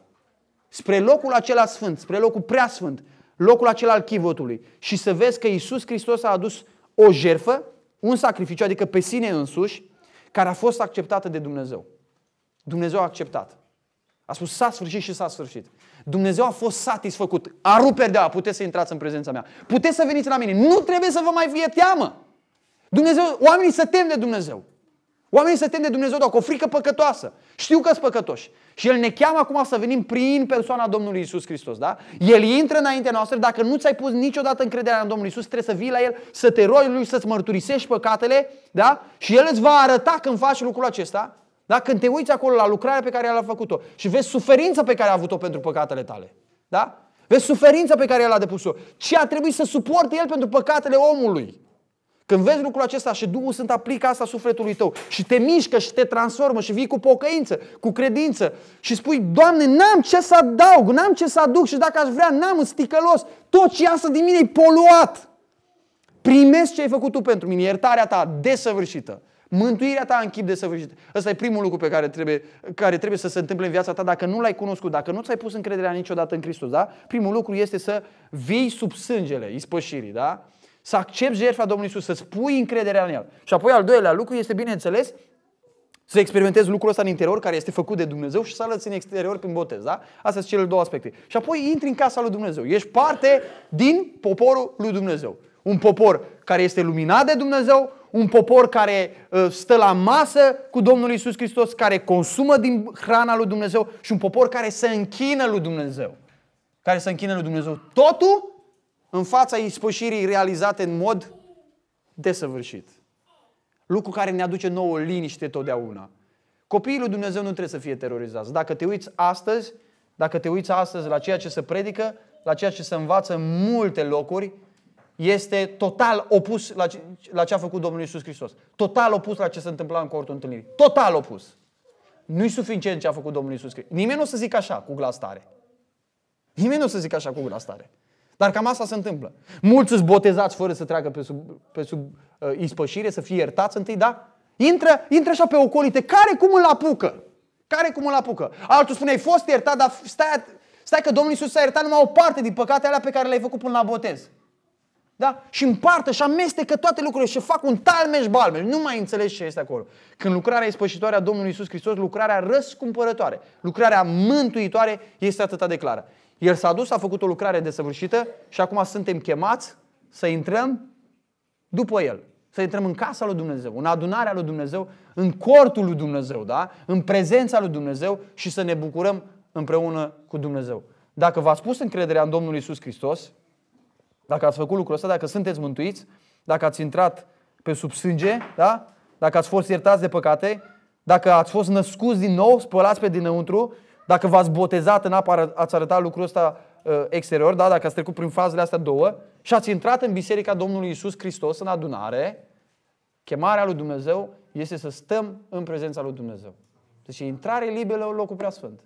spre locul acela sfânt, spre locul prea sfânt, locul acela al chivotului și să vezi că Isus Hristos a adus o jerfă, un sacrificiu, adică pe sine însuși, care a fost acceptată de Dumnezeu. Dumnezeu a acceptat. A spus s-a sfârșit și s-a sfârșit. Dumnezeu a fost satisfăcut. A rupt perdeaua, puteți să intrați în prezența mea. Puteți să veniți la mine. Nu trebuie să vă mai fie teamă. Dumnezeu, oamenii se tem de Dumnezeu. Oamenii se tem de Dumnezeu, dar cu o frică păcătoasă. Știu că sunt păcătoși. Și El ne cheamă acum să venim prin persoana Domnului Isus Hristos, da? El intră înaintea noastră, dacă nu ți-ai pus niciodată încrederea în Domnul Isus, trebuie să vii la El, să te rogi Lui, să-ți mărturisești păcatele, da? Și El îți va arăta când faci lucrul acesta, da? Când te uiți acolo la lucrarea pe care el a făcut-o și vezi suferința pe care a avut-o pentru păcatele tale. Da? Vezi suferința pe care el a depus-o. Ce a trebuit să suporte el pentru păcatele omului. Când vezi lucrul acesta și Duhul Sfânt aplică asta sufletului tău și te mișcă și te transformă și vii cu pocăință, cu credință și spui, Doamne, n-am ce să adaug, n-am ce să aduc și dacă aș vrea, n-am sticălos, tot ce iasă din mine e poluat. Primesc ce ai făcut tu pentru mine, iertarea ta desăvârșită. Mântuirea ta în chip de săvârșit. Ăsta e primul lucru pe care trebuie, care trebuie să se întâmple în viața ta dacă nu l-ai cunoscut, dacă nu ți-ai pus încrederea niciodată în Hristos, da? Primul lucru este să vii sub sângele ispășirii, da? Să accepti jertfa Domnului Isus, să-ți pui încrederea în El. Și apoi al doilea lucru este, bineînțeles, să experimentezi lucrul ăsta în interior, care este făcut de Dumnezeu, și să alăți în exterior prin botez. Da? Astea sunt cele două aspecte. Și apoi intri în casa lui Dumnezeu. Ești parte din poporul lui Dumnezeu. Un popor care este luminat de Dumnezeu, un popor care uh, stă la masă cu Domnul Isus Hristos, care consumă din hrana lui Dumnezeu și un popor care se închină lui Dumnezeu. Care se închină lui Dumnezeu. Totul în fața ispășirii realizate în mod desăvârșit. Lucru care ne aduce nouă liniște totdeauna. Copiii lui Dumnezeu nu trebuie să fie terorizați. Dacă te uiți astăzi, dacă te uiți astăzi la ceea ce se predică, la ceea ce se învață în multe locuri, este total opus la ce, la ce a făcut Domnul Isus Hristos. Total opus la ce se întâmpla în cortul întâlnirii. Total opus. Nu-i suficient ce a făcut Domnul Isus Hristos. Nimeni nu o să zică așa cu glas tare. Nimeni nu o să zică așa cu glas tare. Dar cam asta se întâmplă. Mulți sunt botezați fără să treacă pe sub, pe sub uh, ispășire, să fie iertați întâi, da? Intră, intră așa pe ocolite, care cum îl apucă? Care cum îl apucă? Altul spune, ai fost iertat, dar stai, stai că Domnul Isus s-a iertat numai o parte din păcatele alea pe care le-ai făcut până la botez. Da? Și împartă și amestecă toate lucrurile și fac un talmeș balmeș. Nu mai înțelegi ce este acolo. Când lucrarea ispășitoare a Domnului Isus Hristos, lucrarea răscumpărătoare, lucrarea mântuitoare este atâta de clară. El s-a dus, a făcut o lucrare desăvârșită și acum suntem chemați să intrăm după el. Să intrăm în casa lui Dumnezeu, în adunarea lui Dumnezeu, în cortul lui Dumnezeu, da? în prezența lui Dumnezeu și să ne bucurăm împreună cu Dumnezeu. Dacă v-ați pus încrederea în Domnul Isus Hristos, dacă ați făcut lucrul ăsta, dacă sunteți mântuiți, dacă ați intrat pe sub sânge, da? dacă ați fost iertați de păcate, dacă ați fost născuți din nou, spălați pe dinăuntru, dacă v-ați botezat în apă, ați arătat lucrul ăsta uh, exterior, da? dacă ați trecut prin fazele astea două și ați intrat în Biserica Domnului Isus Hristos în adunare, chemarea lui Dumnezeu este să stăm în prezența lui Dumnezeu. Deci e intrare liberă în locul preasfânt.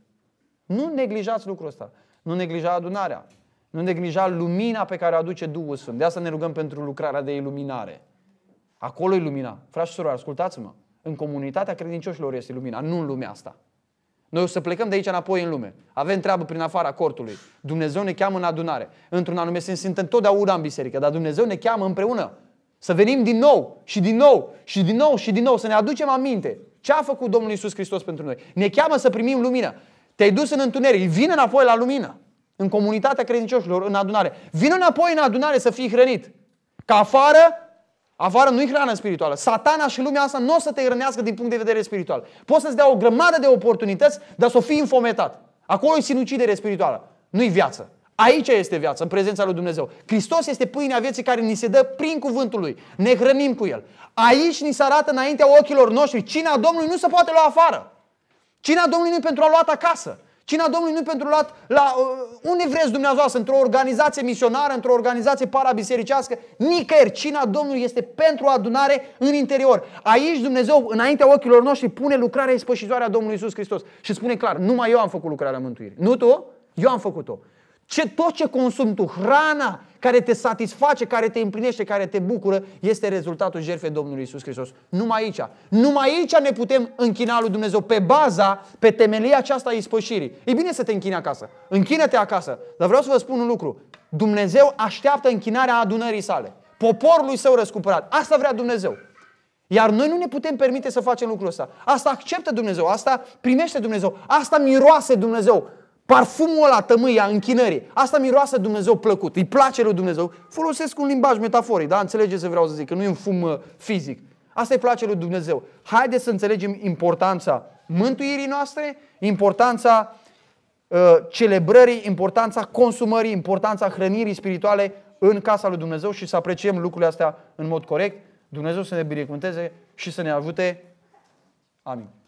Nu neglijați lucrul ăsta. Nu neglija adunarea. Nu ne grija lumina pe care o aduce Duhul Sfânt. De asta ne rugăm pentru lucrarea de iluminare. Acolo e lumina. Frați și surori, ascultați-mă. În comunitatea credincioșilor este lumina, nu în lumea asta. Noi o să plecăm de aici înapoi în lume. Avem treabă prin afara cortului. Dumnezeu ne cheamă în adunare. Într-un anume sens, sunt întotdeauna în biserică, dar Dumnezeu ne cheamă împreună. Să venim din nou și din nou și din nou și din nou, să ne aducem aminte ce a făcut Domnul Isus Hristos pentru noi. Ne cheamă să primim lumină. Te-ai dus în întuneric, vine înapoi la lumină în comunitatea credincioșilor, în adunare. Vino înapoi în adunare să fii hrănit. Ca afară, afară nu-i hrană spirituală. Satana și lumea asta nu o să te hrănească din punct de vedere spiritual. Poți să-ți dea o grămadă de oportunități, dar să o fii infometat. Acolo e sinucidere spirituală. Nu-i viață. Aici este viața, în prezența lui Dumnezeu. Hristos este pâinea vieții care ni se dă prin cuvântul lui. Ne hrănim cu el. Aici ni se arată înaintea ochilor noștri. Cina Domnului nu se poate lua afară. Cina Domnului nu pentru a luat acasă. Cina Domnului nu pentru luat la uh, unde vreți dumneavoastră, într-o organizație misionară, într-o organizație parabisericească, nicăieri. Cina Domnului este pentru adunare în interior. Aici Dumnezeu, înaintea ochilor noștri, pune lucrarea ispășitoare a Domnului Isus Hristos și spune clar, numai eu am făcut lucrarea mântuirii. Nu tu, eu am făcut-o. Ce, tot ce consumi tu, hrana care te satisface, care te împlinește, care te bucură, este rezultatul jertfei Domnului Isus Hristos. Numai aici. Numai aici ne putem închina lui Dumnezeu pe baza, pe temelia aceasta a ispășirii. E bine să te închini acasă. Închină-te acasă. Dar vreau să vă spun un lucru. Dumnezeu așteaptă închinarea adunării sale. Poporului său răscumpărat. Asta vrea Dumnezeu. Iar noi nu ne putem permite să facem lucrul ăsta. Asta acceptă Dumnezeu, asta primește Dumnezeu, asta miroase Dumnezeu. Parfumul ăla, tămâia, închinării, asta miroase Dumnezeu plăcut, îi place lui Dumnezeu. Folosesc un limbaj metaforic, da? Înțelegeți ce vreau să zic, că nu e un fum uh, fizic. Asta îi place lui Dumnezeu. Haideți să înțelegem importanța mântuirii noastre, importanța uh, celebrării, importanța consumării, importanța hrănirii spirituale în casa lui Dumnezeu și să apreciem lucrurile astea în mod corect. Dumnezeu să ne binecuvânteze și să ne ajute. Amin.